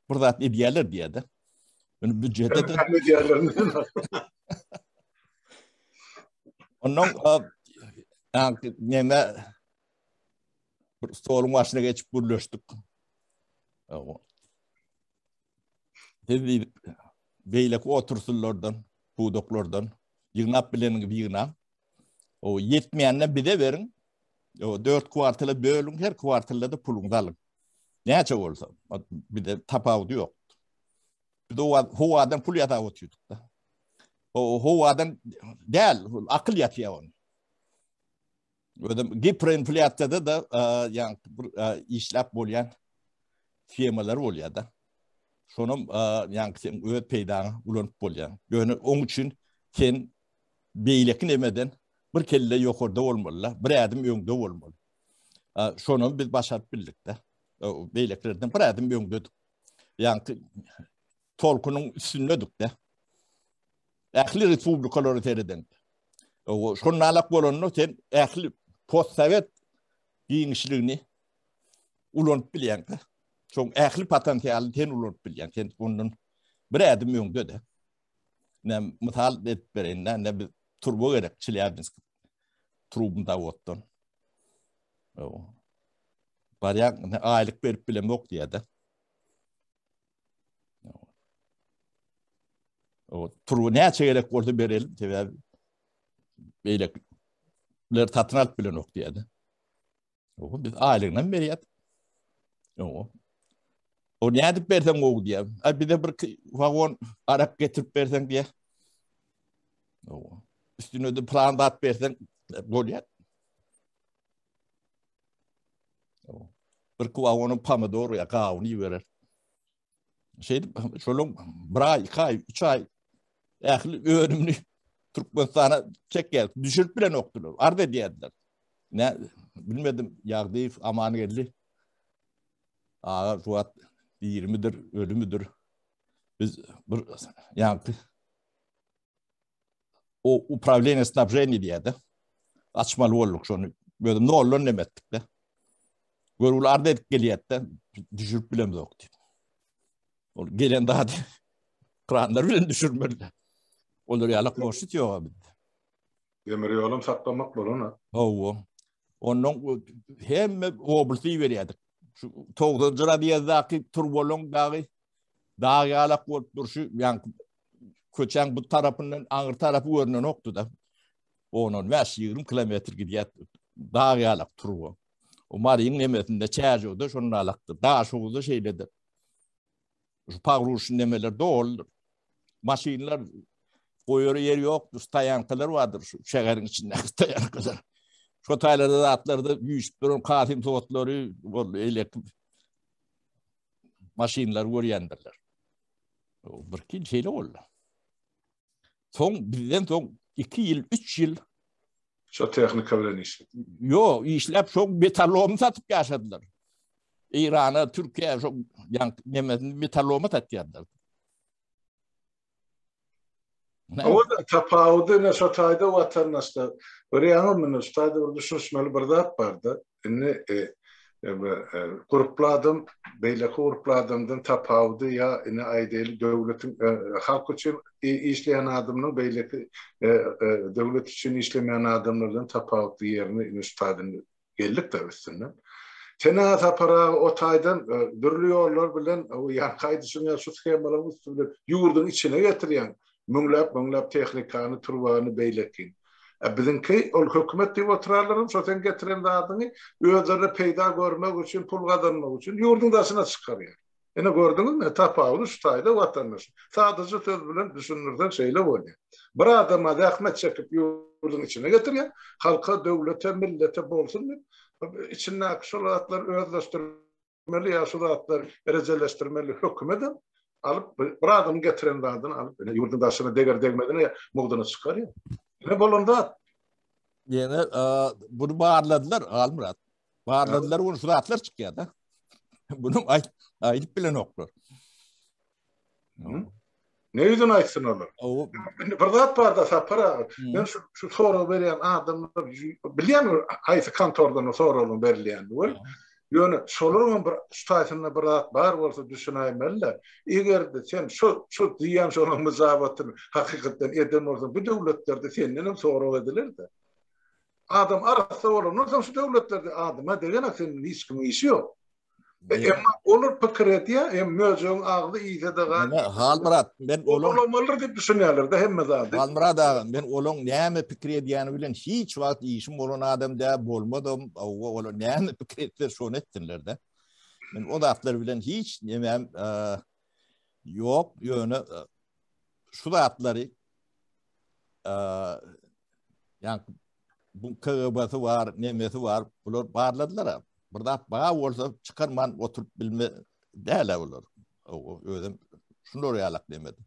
burada ediyeler diye de. Yani bütçede de... Kendi diğerlerinden. Onun e, yani neme sorun başına geçip buluştuk. Hedi beylek otursullardan, budoklardan yığınap bilenin yığına. O yetmeyenle bir de verin. O dört kuartıla bölün, her kuartıla da pulunu alın. Neyse olsa, bir de tapağı yok huvadan pul yatağı otuyorduk da. O huvadan değil, akıl yatıyor onun. Ödüm gipreinflyatsiyada da e, yani e, işlep bolyan firmalar oluyor da. Şonum e, yani sen öğüt peydana ulanıp bolyan. Yani onun için sen beylekin emeden bir kelle yukarıda olmalı, bir adım önde olmalı. E, şonu biz başarıp bildik de. E, o beyleklerden bir adım önde Yani tolkunun üstünlödük de. Ähli respublikalar teriden. O şonnalak bolanno ten ähli postsovet giňişligini ulanyp bilýän. Şoň ähli potensialny ten ulanyp bilýän. Ten bunun bir ädim ýöňde de. Ne mysal et berende ne bir turbo gerek çiläbins. Trubunda otdan. O. Baryak aylık berip diye de. Trunea rekordu verelim diye böyle ler tatınat bile nok diyordu. O biz ailenden veriyat. O o ne edip versen o diye. Bir de bir vagon Arap getirip versen diye. O üstüne de plan dat versen gol yat. Bir kuavonun pamı ya kavunu verir. Şey, şöyle bir ay, iki ay, üç ay ehli öğrenimli Türkmenistan'a çek geldi. Düşürt bile noktulur. Arda diyediler. Ne bilmedim Yağdıyif aman geldi. Ağa Ruat bir ölü müdür? Biz bir yankı o upravleniye snabjeni diyedi. Açmalı olduk şunu. Gördüm ne olur ne mettik de. Görülar dedik geliyette. Düşürüp bilemiz yok diye. Gelen daha de, kıranlar bile düşürmüyorlar. Olur yalak lak borçit yo Demir yolum saklamak bolun ha. Onun hem obulsi beriyadik. Şu togda jira diye zaqi tur bolun dağı. Dağı bol tur şu yan köçen bu tarafından ağır tarafı örnü noktu da. Onun vaş 20 kilometr gidiyat dağı alaq tur bu. O marin nemetinde çarjı da şonun alaqtı. da şuzu şeyledi. Şu pağruşun nemeler dol. Masinler Koyur yer yoktur. Stayankılar vardır şu şehrin içinde stayankılar. Şu taylarda da atlarda büyük durun katim totları elektrik maşinler görüyendirler. Bir kil şeyle oldu. Son bizden son iki yıl, üç yıl Şu texnika bilen işledi. Yo, işlep çok metalomu satıp yaşadılar. İran'a, Türkiye'ye çok yani, metallomu satyanlar. Ama тапауды, ne satayda vatandaşlar. Öyle mı? Ustayda orada şunsmalı bir dağıt vardı. Şimdi e, e, e grupladım, beylaki grupladımdan ya yine aydeli devletin, e, halk için işleyen adımını, beylaki e, e, devlet için işlemeyen adımlardan tapağıdı yerine geldik de üstünden. Tena tapara e, bilen, içine müňlep müňlep tehnikany turwany beýlekin. E bizinki ol hökümet diýip oturarlaryň soňra getiren adyny özleri peýda görmek üçin pul gadanmak üçin ýurdun daşyna çykarýar. Ene gördünüz mü? Tapavlu Sutay'da vatandaş. Sadece söz bilen düşünürden şeyle oluyor. Bir adama rahmet çekip yurdun içine getiriyor. Halka, devlete, millete bolsun mu? İçindeki şulatlar özleştirmeli, yaşulatlar erecelleştirmeli hükmedin. alıp bir adam getiren adamı alıp yani yurdun daşına değer değmedi ne modunu çıkarıyor. Ne bolunda? Yine a, e, bunu bağladılar Almurat. Bağırladılar bunu suratlar çıkıyor da. bunu ay ayıp bile noktur. Ne yüzün aysın olur? O... Bırdat parda sapara. Ben şu, şu soru veren adamı biliyor musun? Aysa kantordan o soru olun verilen. Yani şolurum bir taýtyna bir rahat bar bolsa düşünäýim Eger de sen şu şu diýen şolun müzabatyny hakikaten eden bolsa bu döwletlerde senden hem sorag edilerdi. Adam arasa bolsa şu döwletlerde adam ma degen aksyň hiç işi ýok. Emma olur pikir ya, em möjüň agly ýe-de daga. hal Murat, men olur. Olur olur diýip düşünýärler de hemme zady. Hal Murat aga, men olur näme pikir edýän bilen hiç wagt işim bolan adam da bolmadym. Awga olur näme pikir etdir şonu etdirler de. Men o daftlar bilen hiç näme ýok, e, ýöne e, şu daftlary äh e, ýa-ni bu köwbe zowar, näme zowar, bular barladylar. Burada bağa olsa çıkarman oturup bilme değerli olur. O, özüm şunu oraya alaklayamaydı.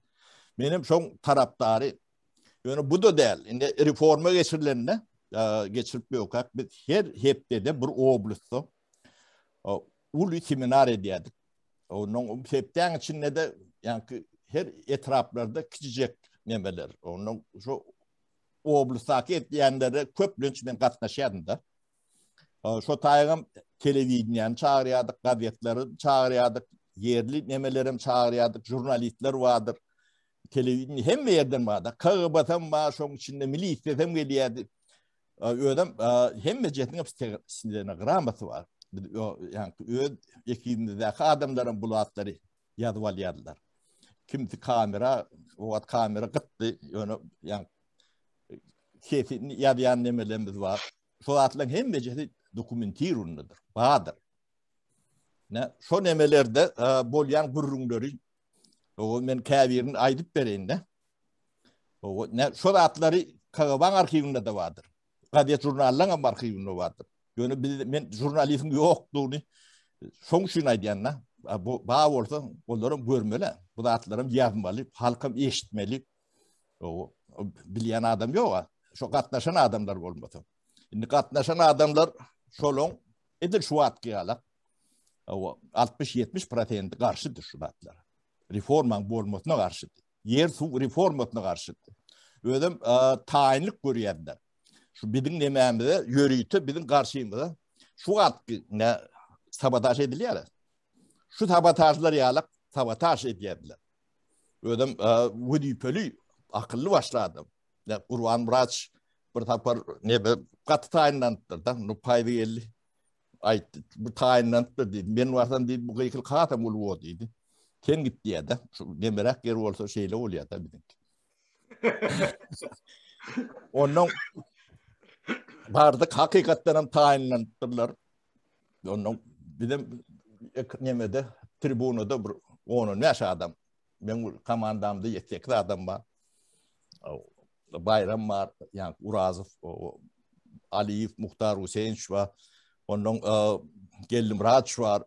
Benim çok taraftarı yani bu da değil. Şimdi reforma geçirilerine geçirip yok. Biz her hepte de bir oblusta ulu seminer ediyorduk. Onun hepten içinde de yani her etraflarda küçücük nemeler. Onun şu oblustaki etdiyenlere köp lünç men da. Şu tayğım Televizyon yani çağırıyorduk gazetleri, çağırıyorduk yerli nemelerim çağırıyorduk, jurnalistler vardır. Televizyon hem yerden vardı. Kağıbatan var, şonun içinde milli istedim geliyordu. Ödem hem de cetin hepsine gramatı var. Yani öd ekindeki adamların bulatları yadval yadılar. Kimdi kamera, o ad kamera gitti. Yani, yani kesin yadayan nemelerimiz var. Şu atlan hem de cetin dokumentirunludur, bağdır. Ne? Şu nemelerde e, bolyan gurrunları, o men kavirini aydıp vereyim ne? O, ne? Şu atları Kagaban arkivinde de vardır. Gazet jurnalların arkivinde vardır. Yani biz, ben jurnalistin yoktuğunu son şuna ne e, bu bağ olsa onların görmeli. Bu da atlarım yazmalı, halkım eşitmeli. O, bilen adam yok. Şu katlaşan adamlar olmadı. Şimdi katlaşan adamlar Şolon edil şu atkiyalar. 60-70 prosent karşıdır şu atlara. Reforman bolmasına karşıdır. Yer su reformatına karşıdır. Ödüm e, tayinlik görüyenler. Şu bizim nememizde yürüyütü bizim karşıyımızda. Şu atkı ne sabotaj ediliyor. Şu sabotajlar yalak sabotaj ediyorlar. Ödüm e, vüdüpölü akıllı başladım. Kurvan Muraç ne nefnir hvað tægnandur það nú pæði elli tægnandur men varsan deydi bu kıyıkıl katam olu o deydi ken gitti ya da demirek yer olsa şeyle ol ya da bizimki onun bardık hakikatten tayinlandırlar onun de nemede tribunada onun yaş adam ben komandamda yetekli adam var bayram var yani Urazov Aliyev Muhtar Hüseyinç var onun e, Gelim Raç var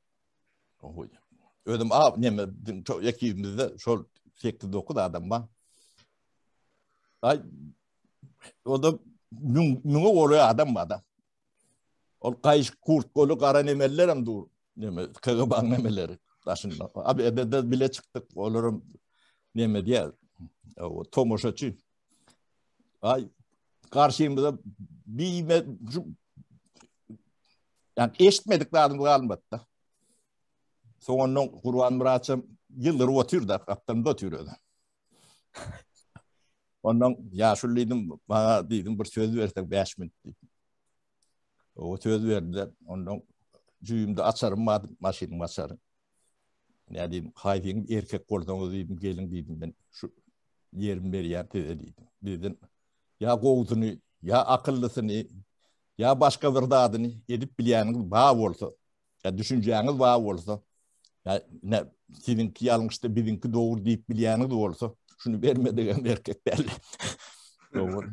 ödüm a mi? çok ekibimizde şol tekli doku da adam var ay o da müne oluyor adam var da ol kayış kurt kolu kara nemelerim dur neme kagaban nemeleri taşın abi edede bile çıktık olurum mi diye e, o tomoşaçı Ay, karşımıza bir yani eşitmediklerini kalmadı. Soğanın Kur'an Murat'ım yıllar otur da kaptan da oturuyordu. Ondan yaşıllıydım bana dedim bir söz versek beş minut dedim. O söz verdiler. Ondan cüyümde açarım maşinim açarım. Ne dedim hayfin erkek kordan dedim gelin dedim ben şu yerim bir yer dedi dedim. Dedim ya kovuzunu, ya akıllısını, ya başka vırdadını edip bilýäniňiz bağ olsa, ya düşünjeňiz bağ olsa, ya ne sizinki ýalňyşdy, bizinki doğru diýip bilýäniňiz bolsa, şunu berme degen erkek belli. Dogry.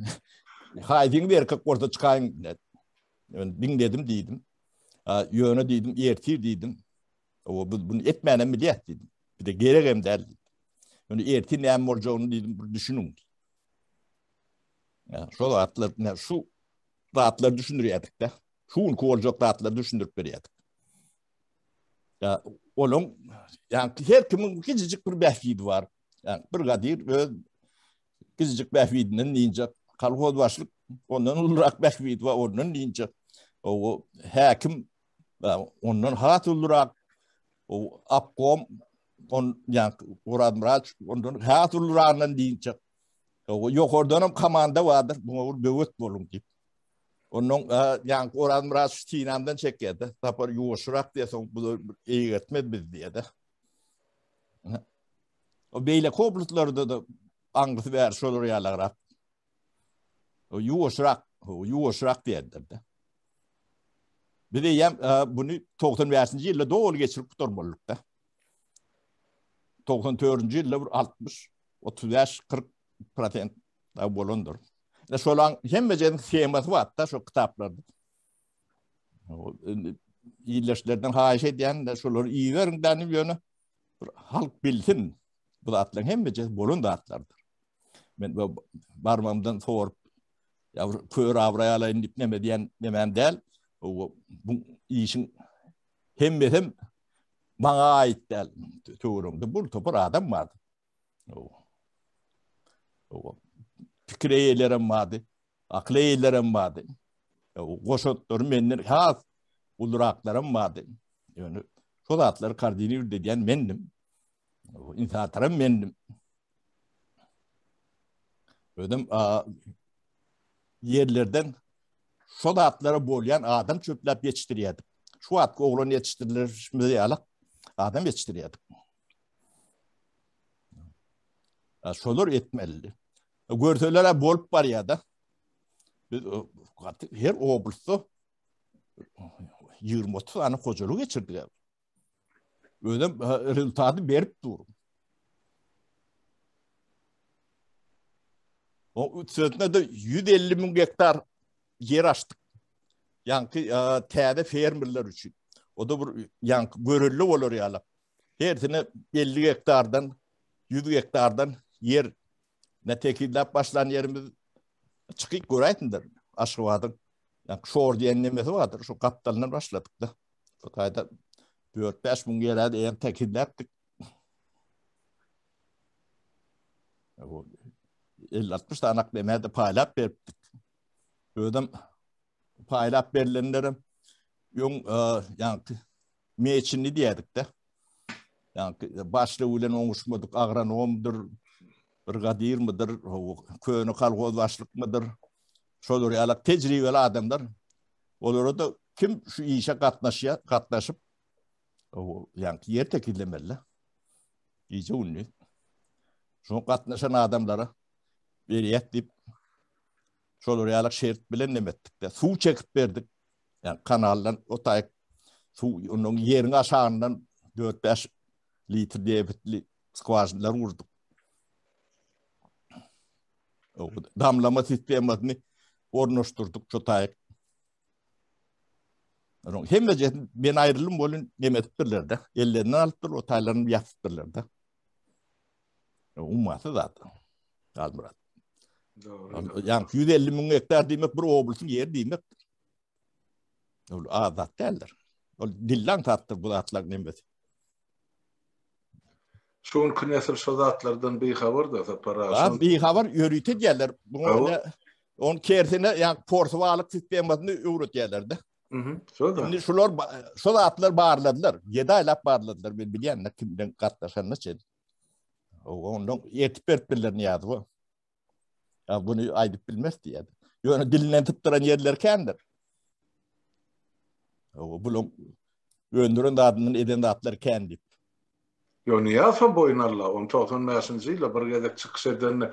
Haýdyň erkek bolsa ne? Dinledim diýdim. Ýöne diýdim, ertir diýdim. O bunu etmänem mi dedim, Bir de geregem derdi. Yani ertin näme dedim düşünün ki. Yani şu rahatlar, şu rahatları düşündürüyorduk da. Şuun kuvalacak rahatları düşündürüp veriyorduk. Ya, onun, yani her kimin gizicik bir behvidi var. Yani bir gadir ve gizicik behvidinin deyince kalkoz başlık ondan ulurak behvidi var onun deyince o hakim ondan hat ulurak o apkom on yani Murat Mıraç ondan hat ulurağından deyince Yoqordanam komanda vardır. Bu böwet bolun dip. Onun e, yani oran ras tinamdan çekedi. Tapar diye son bu iyi gitmedi biz diye de. O beyle koplutlarda da angısı ver şolur yalarak. O yuğuşurak, o yuğuşurak diyedir de. Bir de yem e, bunu 95-nji ýylda dowul geçirip durmalyk da. 94-nji 60, 35, 40 patent Ne Şolan hemmejen siyemez var da şu kitaplarda. E, İyileşlerden haşe diyen de şolar iyi verin denim hani yönü. Halk bilsin. Bu da atlan hemmejen bulun da atlardır. Ben bu barmamdan sorup ya kör avraya alayın dip neme diyen demem değil. Bu, bu işin hem hem bana ait değil. Tuğrumda bu topar adam vardı. Oh pikireyelerim vardı, akleyelerim vardı. E, Koşotlarım benler, haz uluraklarım vardı. Yani şol atlar kardinir dediyen bendim. İnsanatlarım bendim. Ödüm yerlerden şol atlara bolyan adam çöplap yetiştiriyordu. Şu atkı oğlan yetiştirilir, şimdi alak adam yetiştiriyordu. şolur etmeli. E, Görtölere bolup bar ya da. Biz, e, her oblusu 20-30 tane kocalu geçirdi. Önüm e, rezultatı berip durum. O sözüne de 150 min hektar yer açtık. Yankı e, tədə fermerler üçün. O da bir yankı görüllü olur yalap. Her sene 50 hektardan, 100 hektardan yer нәтекилдап башлан еріміз чықиқ көрәйтіндер ашығадың шор деген немесі бардыр шу қапталынан башладық да құтайда төрт беш мың келеді енді тәкилләптік elli altmış tane aklemede paylap verdik. Ödüm paylap verilenlerim yun e, yani meçinli diyedik de. Yani başlı ulen onuşmadık agronomdur, brigadir mıdır, köyünü kalgoz başlık mıdır, şodur yalak tecrübeli adamlar. Olur da kim şu işe katlaşıya, katlaşıp, o, yani yer tekillemeli. İyice unni, Şunu katlaşan adamlara veriyet deyip, şodur yalak şerit bilen nemettik de, su çekip verdik. Yani kanallan o tayk, su, onun yerin aşağından 4-5 litre diye bitli skuajnlar vurduk. damlama sistemasını ornoşturduk çotayık. Hem de cihazın ben ayrılım bolun nemetdirler de. Ellerinden alıptır, o taylarını yapıptırler de. Umması zaten. Az Murat. Doğru, doğru. Yani hektar demek bir oblusun yeri demek. Azat derler. Dillan tattır bu atlar nemetdirler. Şuğun künesir sözatlardan bir havar da separasyon. Ha, bir havar yürüte gelir. Bunu öyle, onun kersine yani portuvalık sistemini yürüt gelirdi. Hı hı. Şu da. bağırladılar. Yedi aylak bağırladılar. Bir biliyen ne kimden katlaşan ne şeydi. Ondan yetip birilerini yazdı bu. Ya bunu aydıp bilmez diye. Yani dilinden tıttıran yerler kendir. O bunun öndürün adının edin adları kendi. Yoni yafa boynalla, on tohtun mersin zila, bir gedek çıkış edin,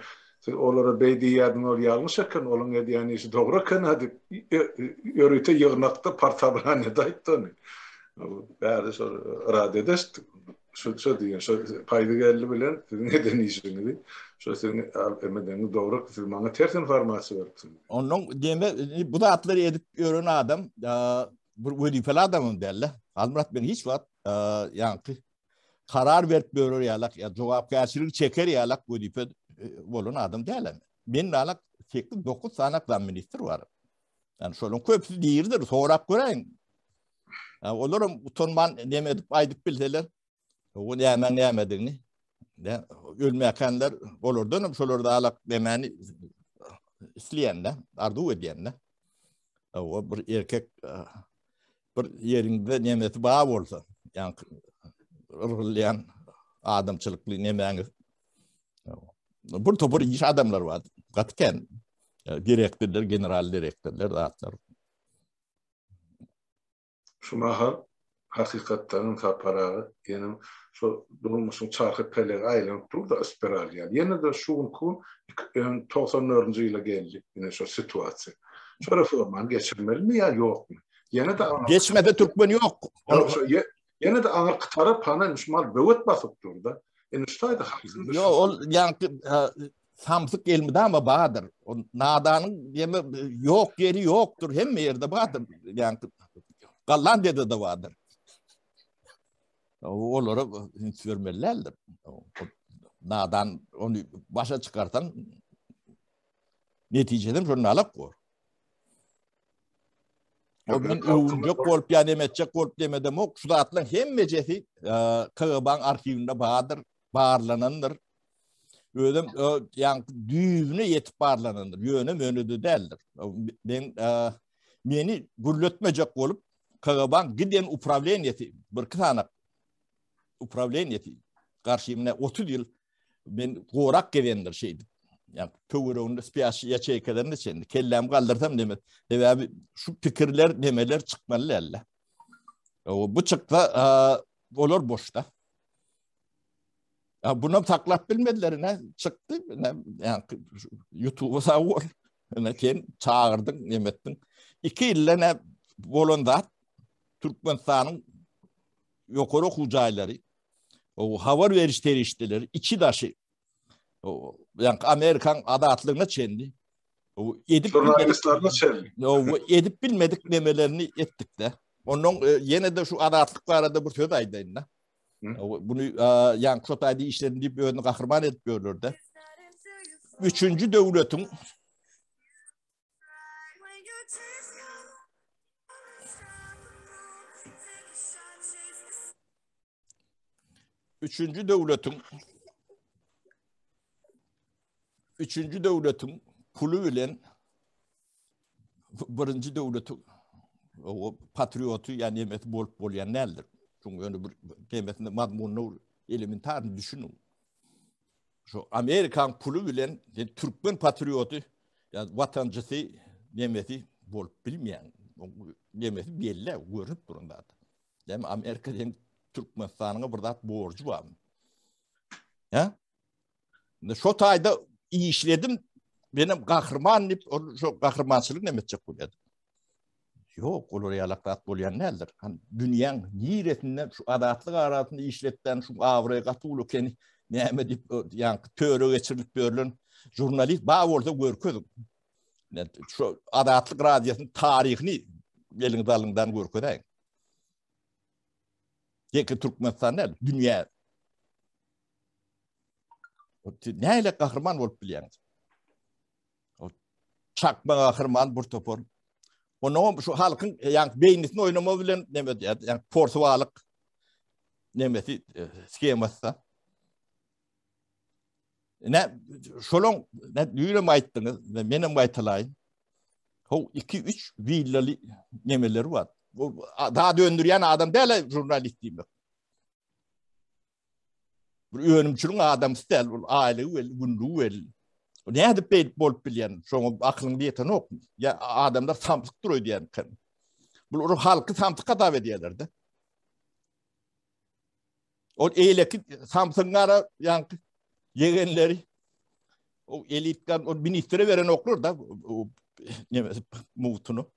olara beydi diyadın ol yalmış akın, olun ediyan isi doğru akın adı, yörüte yığnakta partabran edaytani. Bəri sor, rad edest, so, so diyan, so, paydı gelli bilen, neden isini di, so, sen, emeden doğru, sen, bana tert informasi verdin. Onun, deme, bu da atları edip görün adam, bu, bu, bu, bu, derli, bu, bu, hiç bu, qararvert börer ýalak ya jogapkärçilik çeker ya, ýalak bu dipe bolan e, adam dälem. Men ýalak tekli 9 sanaklan minister bar. Yani şolun köpüsi diýirdir, sorap göräň. Yani olaram utanman näme edip aýdyp bilseler, o näme nämedigini. Ya ölmäkenler olurdan şolor da alak demeni isleyende, arzu edende. O bir erkek e, bir yerinde nemeti bağ olsa, yani ırgılayan adamçılıklı ne meni. Bur topur iş adamlar var. Gatken direktörler, general direktörler rahatlar. Şuna ha hakikatların kaparağı yani şu doğmuşun çarkı pele aylan tur da spiral ya. Yani de şu ku 94. yıla geldi yine şu situasi. Şu reforman geçirmeli mi ya yok mu? Yani de geçmede Türkmen yok. Yine de ana kıtara pana nişmal bevet basıp durdu. Eniştaydı haksız. Yo, o yani samsık gelmedi ama bağdır. O nadanın yeme, yok yeri yoktur. Hem yerde bağdır. Yani Gallandiya'da da vardır. Olara sürmelilerdir. Nadan onu başa çıkartan neticeden şunu alıp koyar. Ogmen öwünje golp ýa demetçe golp demedem ok şu zatlaryň hemmejesi e, arşivinde arhivinde bardyr, barlanandyr. Ödüm e, yani düğünü yetip barlanandyr. Yönü mönüdü däldir. Ben beni e, gürletmejek olup Kıban giden upravleniyeti bir kısanak upravleniyeti garşymna 30 yıl ben gorak gewendir şeydi ya Yani kıvırığını kadar ne içinde. Kellem kaldırtam demet. Ve abi şu fikirler demeler çıkmalı elle. O, bu çıktı e, olur boşta. Ya bunu taklap bilmediler ne çıktı ne yani YouTube'a savur ne ken çağırdın nemettin. İki ille ne bolonda Türkmenistan'ın yukarı kucayları o havar verişleri işteleri iki daşı o yani Amerikan adatlığını çendi. O edip jurnalistlerini çendi. O edip bilmedik nemelerini ettik de. Onun e, yine de şu adatlık var arada bu söz aydayında. Bunu e, yani Kotay'da işlerini bir önü kahraman edip görürler Üçüncü devletin Üçüncü devletin üçüncü devletin kulu bilen birinci devletin o patriotu yani nimet bol bol yani neldir? Çünkü öyle bir nimetinde madmununu elementar düşünün. Şu Amerikan kulu bilen yani Türkmen patriotu yani vatancısı nimeti bol bilmeyen nimeti belli görüp durumda. Yani Amerika'dan Türkmenistan'a burada borcu var. Ya? Şu tayda iyi işledim. Benim kahraman deyip şu ne nemetçek buladı. Yok, olur yalaklat bolyan näldir? Hani dünyanın niretinden şu adatlık aratını işletden şu avraya katuluken näme deyip yani töre geçirilip börlün jurnalist ba orada görkedik. Yani şu adatlık radyosunun tarihini belin dalından görkedik. Yeki Türkmenistan dünya Neyle kahraman olup biliyemiz. Çakma kahraman bir topor. Onu şu halkın yani beynisini oynama bilen ne diyedi? Yani ne nemesi skemasta. Ne şolon ne düğüne ayttınız ne menem aytılayın. Ho iki üç villalı nemeleri var. Bu daha döndüren adam değil jurnalist demek önümçülün adam stel bol aile wel günlü wel. Näde bel bol bilen, şoň aklın diýeten ok. Ya adamlar samsyk duruy diýen kan. Bu ruh halkı samsyk gadaw de. O eýleki samsyňlara ýanky yegenleri o elitkan o ministre veren oklur da o, ne mutunu.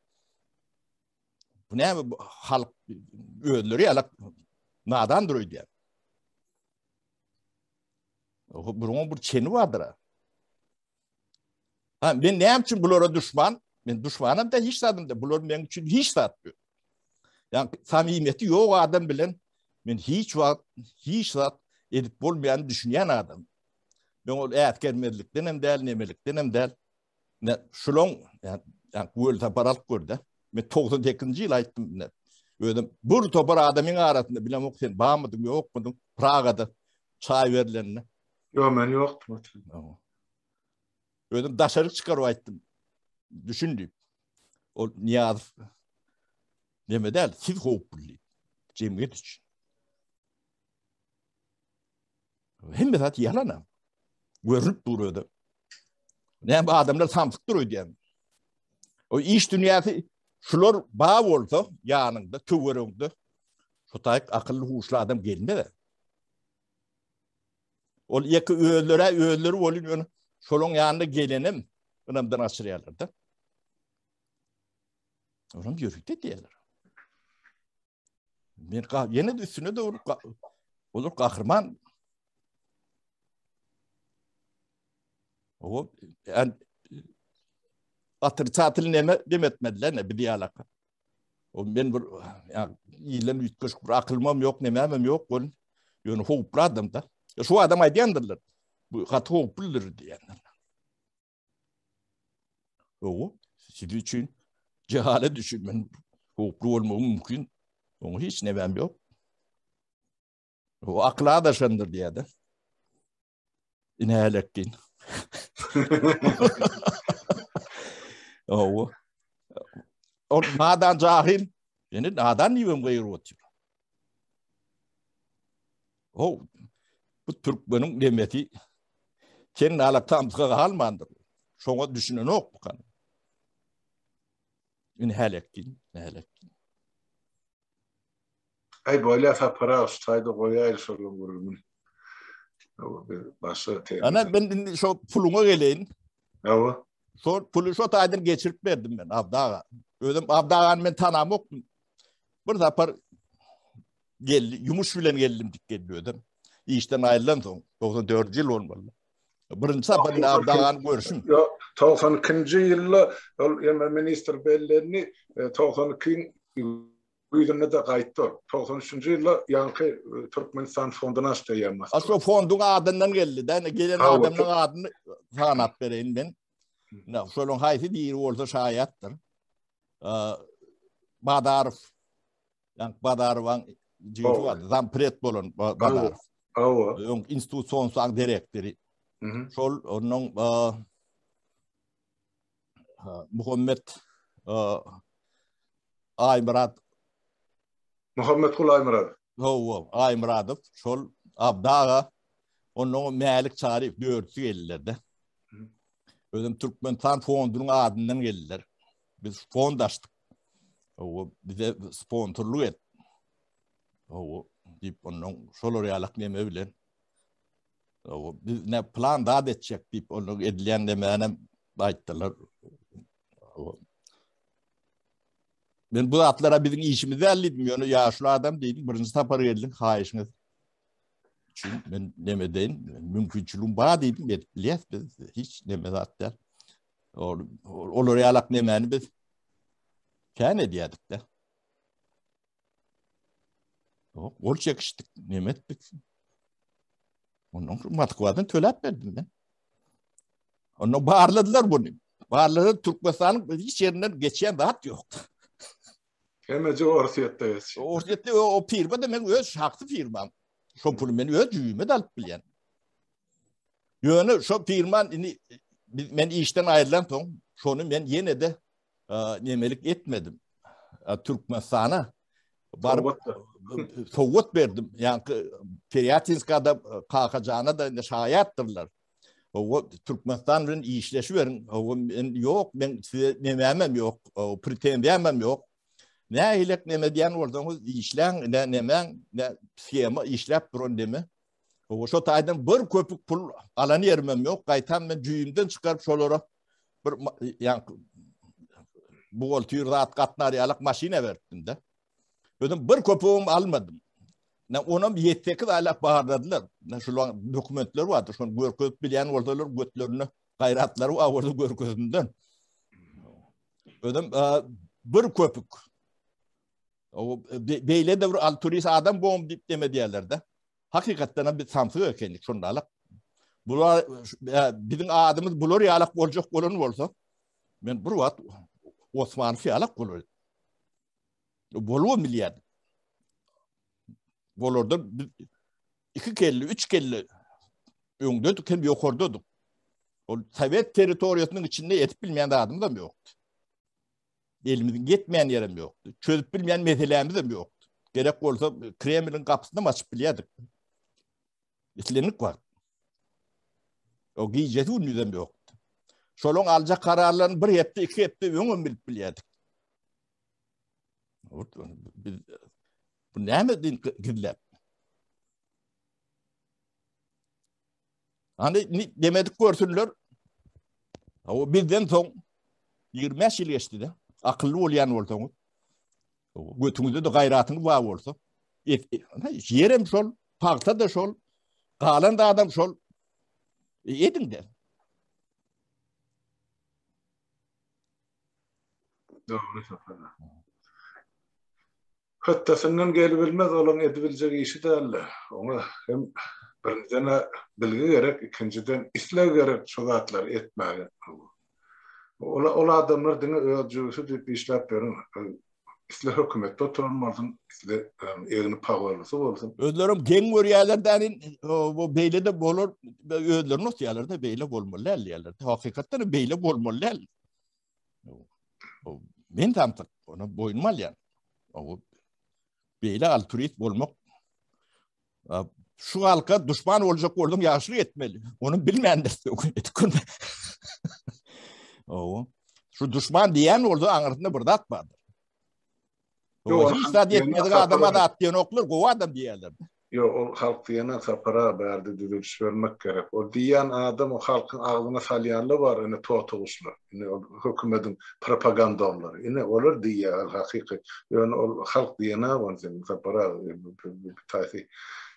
Bu ne halk ödülleri alak nadan duruy diýen bunun bir çeni vardır. Ha, ben ne için bulara düşman? Ben düşmanım da hiç tadım da. Bular benim için hiç tatmıyor. Yani samimiyeti yok adam bilen. Ben hiç var, hiç zat edip olmayan düşünen adam. Ben o etkermelikten hem değil, nemelikten hem değil. Ne, şulon, yani, yani böyle taparat gördü. Ben 98. yıl ayttım. Ne, Ödüm, bir topar adamın arasında bilem ok sen bağmadın, yok mudun, Praga'da çay verilenine. Yo, mən yoxdum. Tamam. çıkar o çıxaraydım. Düşündüm. O Niyaz Neme der? Siz hopulli. Cemiyet için. Hem de zaten yalanam. Görünüp duruyordu. Ne bu adamlar samsık duruyor diyelim. O iş dünyası şular bağ oldu yanında, tüvüründü. Şu tayık akıllı huşlu adam gelmedi. Ol yakı üyelere üyeleri olun yönü. Şolun yanında gelinim. Önümden asıryalarda. Önüm yürüyde diyorlar. Bir yeni de de olur, olur kahraman. O yani atır tatil neme demetmediler ne bir diyalaka. O ben bir yani iyilem yutkuş bir akılmam yok nememem yok. Ben yönü hopladım da. Şu adam aydiyandırlar. Bu katı okuldur diyenler. O, sizin için cehale düşünmen hukuklu olmamı mümkün. Onu hiç nevem yok. O akla daşandır diye de. İnehalektin. o, o nadan cahil. Yani nadan yiyem gayrı otuyor. O bu Türkmenin demeti, kendi alakta amtıqa qalmandır. Şoňa düşünün ok bu kan. Ün halekkin, halekkin. Ay böyle fa para ustaydı goýar sorun gurulmun. Başa Ana ben indi şu puluňa geleýin. Ama Şu pulu şu taýdan geçirip berdim ben Abdaga. Ödüm Abdagany men tanamokdum. Bir zapar geldi, yumuş bilen geldim dikkatli geldi ödüm. işten ayrılan son 94 yıl olmalı. Birinci sefer Erdoğan görüşün. Yok 92. yılı hem minister bellerini 92 e, yılında da kayıttı. 93. yılı yankı Türkmenistan fonduna isteyemez. Aslı fondun adından geldi. Ben gelen adamın adını sanat vereyim ben. Ne şolun hayfi bir orta şayattır. Eee Badar Yank Badar wang Jiwa Zampret bolun Owa. Oh. Institution sağ direktori. Mhm. Mm Şol onun e, e, Muhammed e, Aymrad. Muhammed Kul Aymrad. Owa, oh, Aymradov. Şol Abdağa onun Malik deyip onun şoloryalık neme bilen biz ne plan da edecek deyip onu edilen demeyene aittiler. Ben bu atlara bizim işimizi halletmiyor. Ya şu adam dedik birinci tapar geldik hayışınız. Çünkü ben neme deyin mümkünçülüğüm bağ dedim. Ben bilyes biz hiç neme zatlar. Olur yalak nemeni hani biz kâne diyedik de. Borç yakıştık, nimettik. Onun matkuatını tölep verdim ben. Onu bağırladılar bunu. Bağırladı Türk basanın hiç yerinden geçen rahat yoktu. Hemece orsiyette öz. Orsiyette o, o firma demek öz haklı firma. Şu pulmeni öz yüğüme de alıp bilen. Yani şu firman ini, ben işten ayrılan son, şunu ben yine de e, nemelik etmedim. E, Türkmenistan'a. Barbat soğut verdim. Yani Feryatinska'da e, kalkacağına da şayattırlar. O Türkmenistan bilen işleşi verin. O ben yok ben size nememem yok. O pretendemem yok. Ne hilek neme diyen oradan o işlen ne nemen ne skema işlep duran deme. O şu taydan bir köpük pul alanı yermem yok. Gaytan ben cüyümden çıkarıp şolara bir yani bu ol tüyür rahat katnar yalak maşine verdim de ödüm bir köpüğüm almadım. Ne onun yetteki ala bağırladılar. Ne şu lan dokumentler vardı. Şunu görküp bilen oradalar götlerini gayratları avurdu görküsünden. Dedim e, bir köpük. O beyle de bir altruist adam boğum deyip deme diyorlar da. Hakikaten bir samsı ökenlik şundalık. Bular e, bizim adımız bulur yalak olacak olun olsa. Ben bir vat Osmanlı alak bulur. Bolu milyar. Bolorda iki kelli, üç kelli öngdödük, hem yok orduduk. O Sovet teritoriyasının içinde yetip bilmeyen de adım da mı yoktu? Elimizin gitmeyen yerim yoktu. Çözüp bilmeyen meselemiz de mi yoktu? Gerek olsa Kremlin'in kapısını mı açıp biliyorduk? İtlenlik var. O giyiceti ünlüden mi yoktu? Şolon alacak kararların bir hepte iki hepte öngün bilip biliyorduk. بنعمة دين كذاب Hani ni demedik görsünler. O birden son 25 yıl geçti de. Akıllı olayan olsun. Götünüzde de gayratını var olsun. Yerim şol, parkta da şol, kalan da adam şol. E, edin de. Doğru sofrada. Hattasından gelip bilmez olan edebilecek işi de alla. Ona hem birinciden bilgi gerek, ikinciden isle gerek çoğatlar etmeli. Ola, ola adamlar dini öğretcüsü deyip bir işler yapıyorum. İsle hükümette oturanmalısın, isle um, evini pahalısı olsun. Ödlerim gen görüyerlerden, bu beyle de bolur, ödlerim not yerlerde beyle bolmalı el yerlerde. Hakikaten beyle bolmalı el. Min tam tak, ona boyunmalı yani. beýle altruist bolmak şu halka düşman olacak gördüm yaşlı etmeli. Onu bilmeyendir. Etkin. o. Şu düşman diyen oldu anırtında burada atmadı. Yo, o hiç tad etmedi adama da at diyen oklar, kova adam diyerlerdi. Yo ol halk diýençe parah berdi diýip söýmek gerek. O diýen adam o halkyň aglyna salýanly bar, ine totoğusly. Ine hökümetin propagandaçylary. Ine olary diýer haýygy hakyk. Ýe ol halk diýena we zerber parah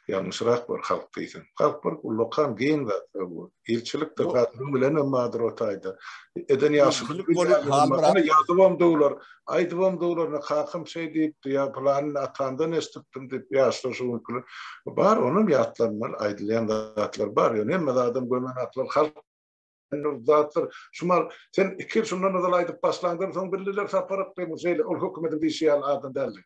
ýalňyşrak bir halk diýsin. Halk bir ulakam gen we ýerçilik diýip bilen ama dur otaýdy. Eden ýaşy bilen bolan, ama ýazywam dowlar, aýdywam dowlar, haýkym şey diýip, ýa planyny atandan eşitdim diýip ýaşlar şu gün. Bar onuň ýatlarynyň aýdylan zatlar bar, ýa näme adam gömen atlar halk nur zatır şumal sen ikir şundan da laydıp başlandın son birliler saparıp bu şeyle ol hükümetin bir şey al adam derler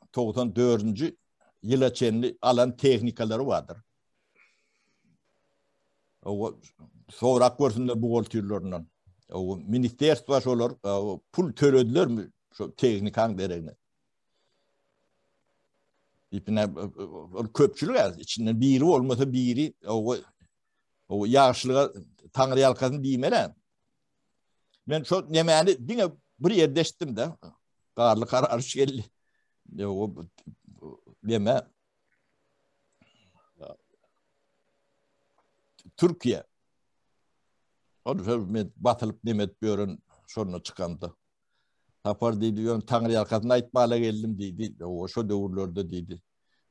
toğdan dördüncü yıl içinde alan texnikaları vardır. O sonra görsünler bu türlerinden. O ministerstva şolar pul törödüler mi şu texnikan derine. İpine köpçülük az içinden biri olmasa biri o o yaşlığa Tanrı yalkasını diymelen. Ben çok nemeni dine bir yerde de. Karlı karar geldi. 我 Leme Türkiye onu sevmet batılıp nimet görün sonra çıkandı. Tapar dedi yön Tanrı arkasına itmala geldim dedi. O şu dövrlerde dedi.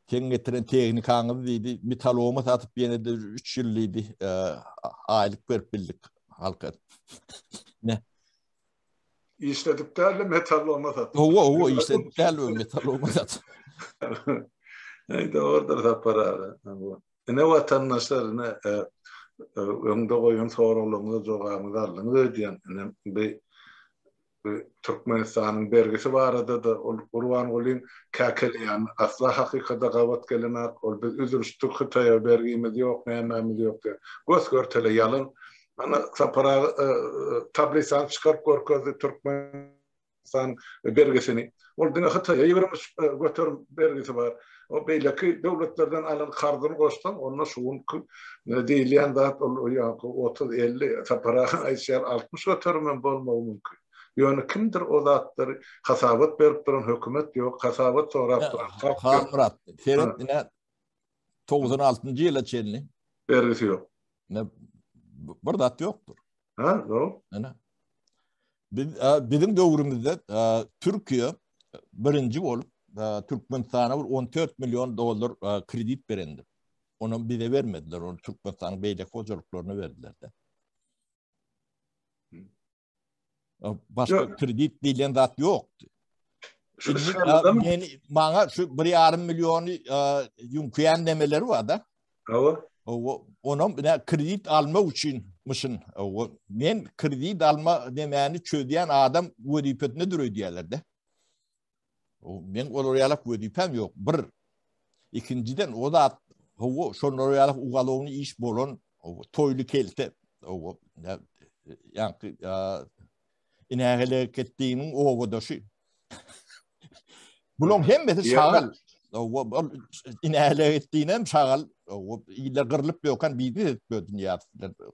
Ken getiren teknikanı dedi. Mitaloğuma satıp yine de üç yıllıydı. E, ee, aylık bir birlik halka. ne? işlediklerle metal olmaz zaten. Oo, oo, işlediklerle metal olmaz zaten. Neydi orada da para. E, ne vatandaşlar ne önde koyun e, soruluğunu zorağımızarlığını diyen bir Türkmenistan'ın bergisi barada da urwan golin kakeliyan asla hakikada gavat kelimat ol biz üzülüştük Hıtaya bergimiz yok, nememiz yok diye. Göz görtele yalın ana sapara e, e, tablisan çıkarıp görkezdi Türkmenistan bergesini. Oldun hata yeyirmiş e, götür bergesi var. O beylaki devletlerden alan kardını koştan onunla suğun ne diyleyen daha o ya 30 50 sapara ayşer 60 götür men bolmaw mümkün. Yani kimdir o zatları hasabat verip duran hükümet yok hasabat sorap duran. Hasabat. Ferit ne 96. yıla çenli. Bergesi yok. Ne Burada yoktur. Ha, doğru. Yani, e, bizim dövrümüzde e, Türkiye birinci olup e, Türkmenistan'a 14 milyon dolar kredi verildi. Onu bize vermediler. Onu Türkmenistan'ın beylek hocalıklarını verdiler de. Başka yok. kredi dilen zat yoktu. Şu, şu yani, bana şu bir yarım milyon e, demeleri var da. Hava onun ne kredi alma için misin? Men kredi alma demeyeni çödeyen adam vöripetini duru diyorlardı. Men oloryalık vöripem yok. Bir. İkinciden o da o şonoroyalık ugalovunu iş bolon toylu kelte. O yani inahele kettiğinin o vodaşı. Bulon hem beti şağal, هو إن أهلتينم شغل هو إلى قرلب بيو كان بيدي بيو دنيا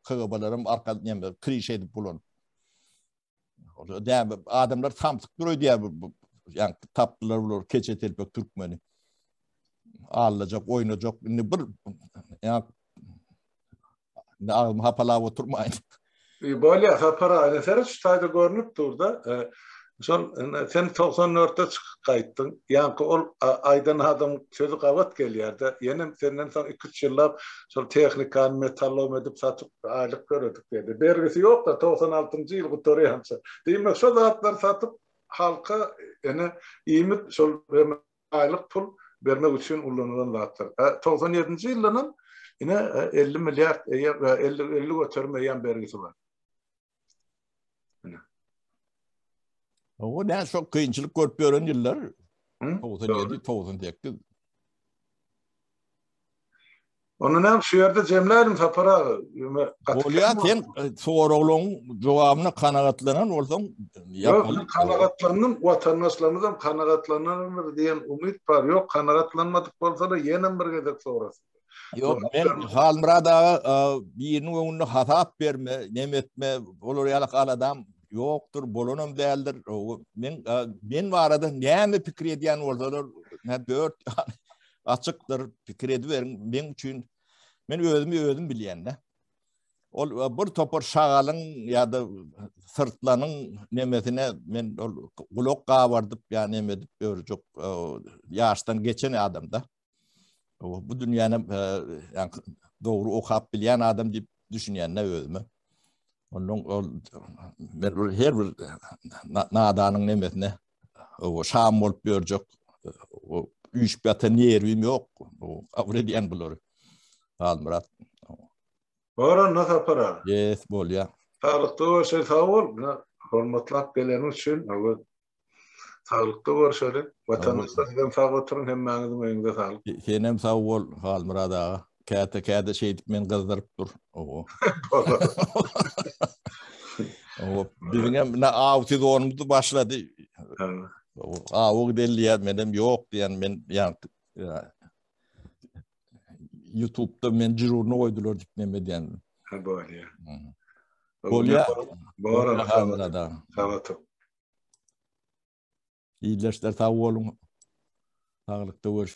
قبلرم أرقى نعم edip bulun. Yani adamlar tamtık duruyor diye yani taptılar olur keçe telpek Türkmeni. Ağlayacak, oynayacak. Ne bir yani ne ağım hapala oturmayın. Böyle hapara ne tarz şu tadı görünüp durda. E, Şol sen 94-te çykdyň. Ýa-ni ol aýdan adam sözü gawat gelýärdi. Ýene senden soň 2-3 ýyllap şol tehnikany metallow edip satyp aýlyk görüdik dedi. Bergisi ýok da 96-njy ýyl gutary hansa. Diýme şol zatlar satyp halka ýene iýmit şol aýlyk pul bermek üçin ullanylan zatlar. 97-nji e, ýylynyň ýene 50 e, milliard 50 e, 50 gutary meýan bergisi bar. O ne şu kıyınçılık görp görön yıllar. Fawzun edip Onu ne şu yerde cemlerim tapara. Olya sen soğur oğlun cevabını kanagatlanan olsan. E, Yok kanagatlanan vatandaşlarını da kanagatlanan var diyen umit var. Yok kanagatlanmadık olsa da e, yenem bir gedek soğurası. Yo men halmrada birini onu hasap berme, nemetme, olary alaqa adam Yoktur, bo'lanim değildir men men barada näme pikir edýän bolsalar ne dört açykdyr pikir ediberin min üçin men özümi özüm bilýän Ol bir topar şagalyň ya da sırtlanyň nemetine men ol gulak gawardyp ýa neme edip örjük ýaşdan geçen adam da. Bu dünýäni ýa-ni e, dogry okap bilýän adam diýip düşünýänne özümi. Onun ol bir her bir nadanın nemetine o şam bolup görjek o üç bata niyer bim yok. O avre diyen bulur. Al Murat. Bora ne kapar? Yes bol ya. Sağlıklı bol şey sağ ol. Hormatlap gelen üçün o sağlıklı bol şey. Vatandaşlardan sağ oturun hem mağdum Senem sağ ol Al Murat Kata men dur. Birine avtı doğrumdu başladı. Avuq deliyer menem yok diyen men yani YouTube'da men cirurunu koydular dipleme diyen. Ha böyle ya. Bolya. ya. havrada. Havatı. İyileşler tavu olun. Sağlıkta görüşürüz.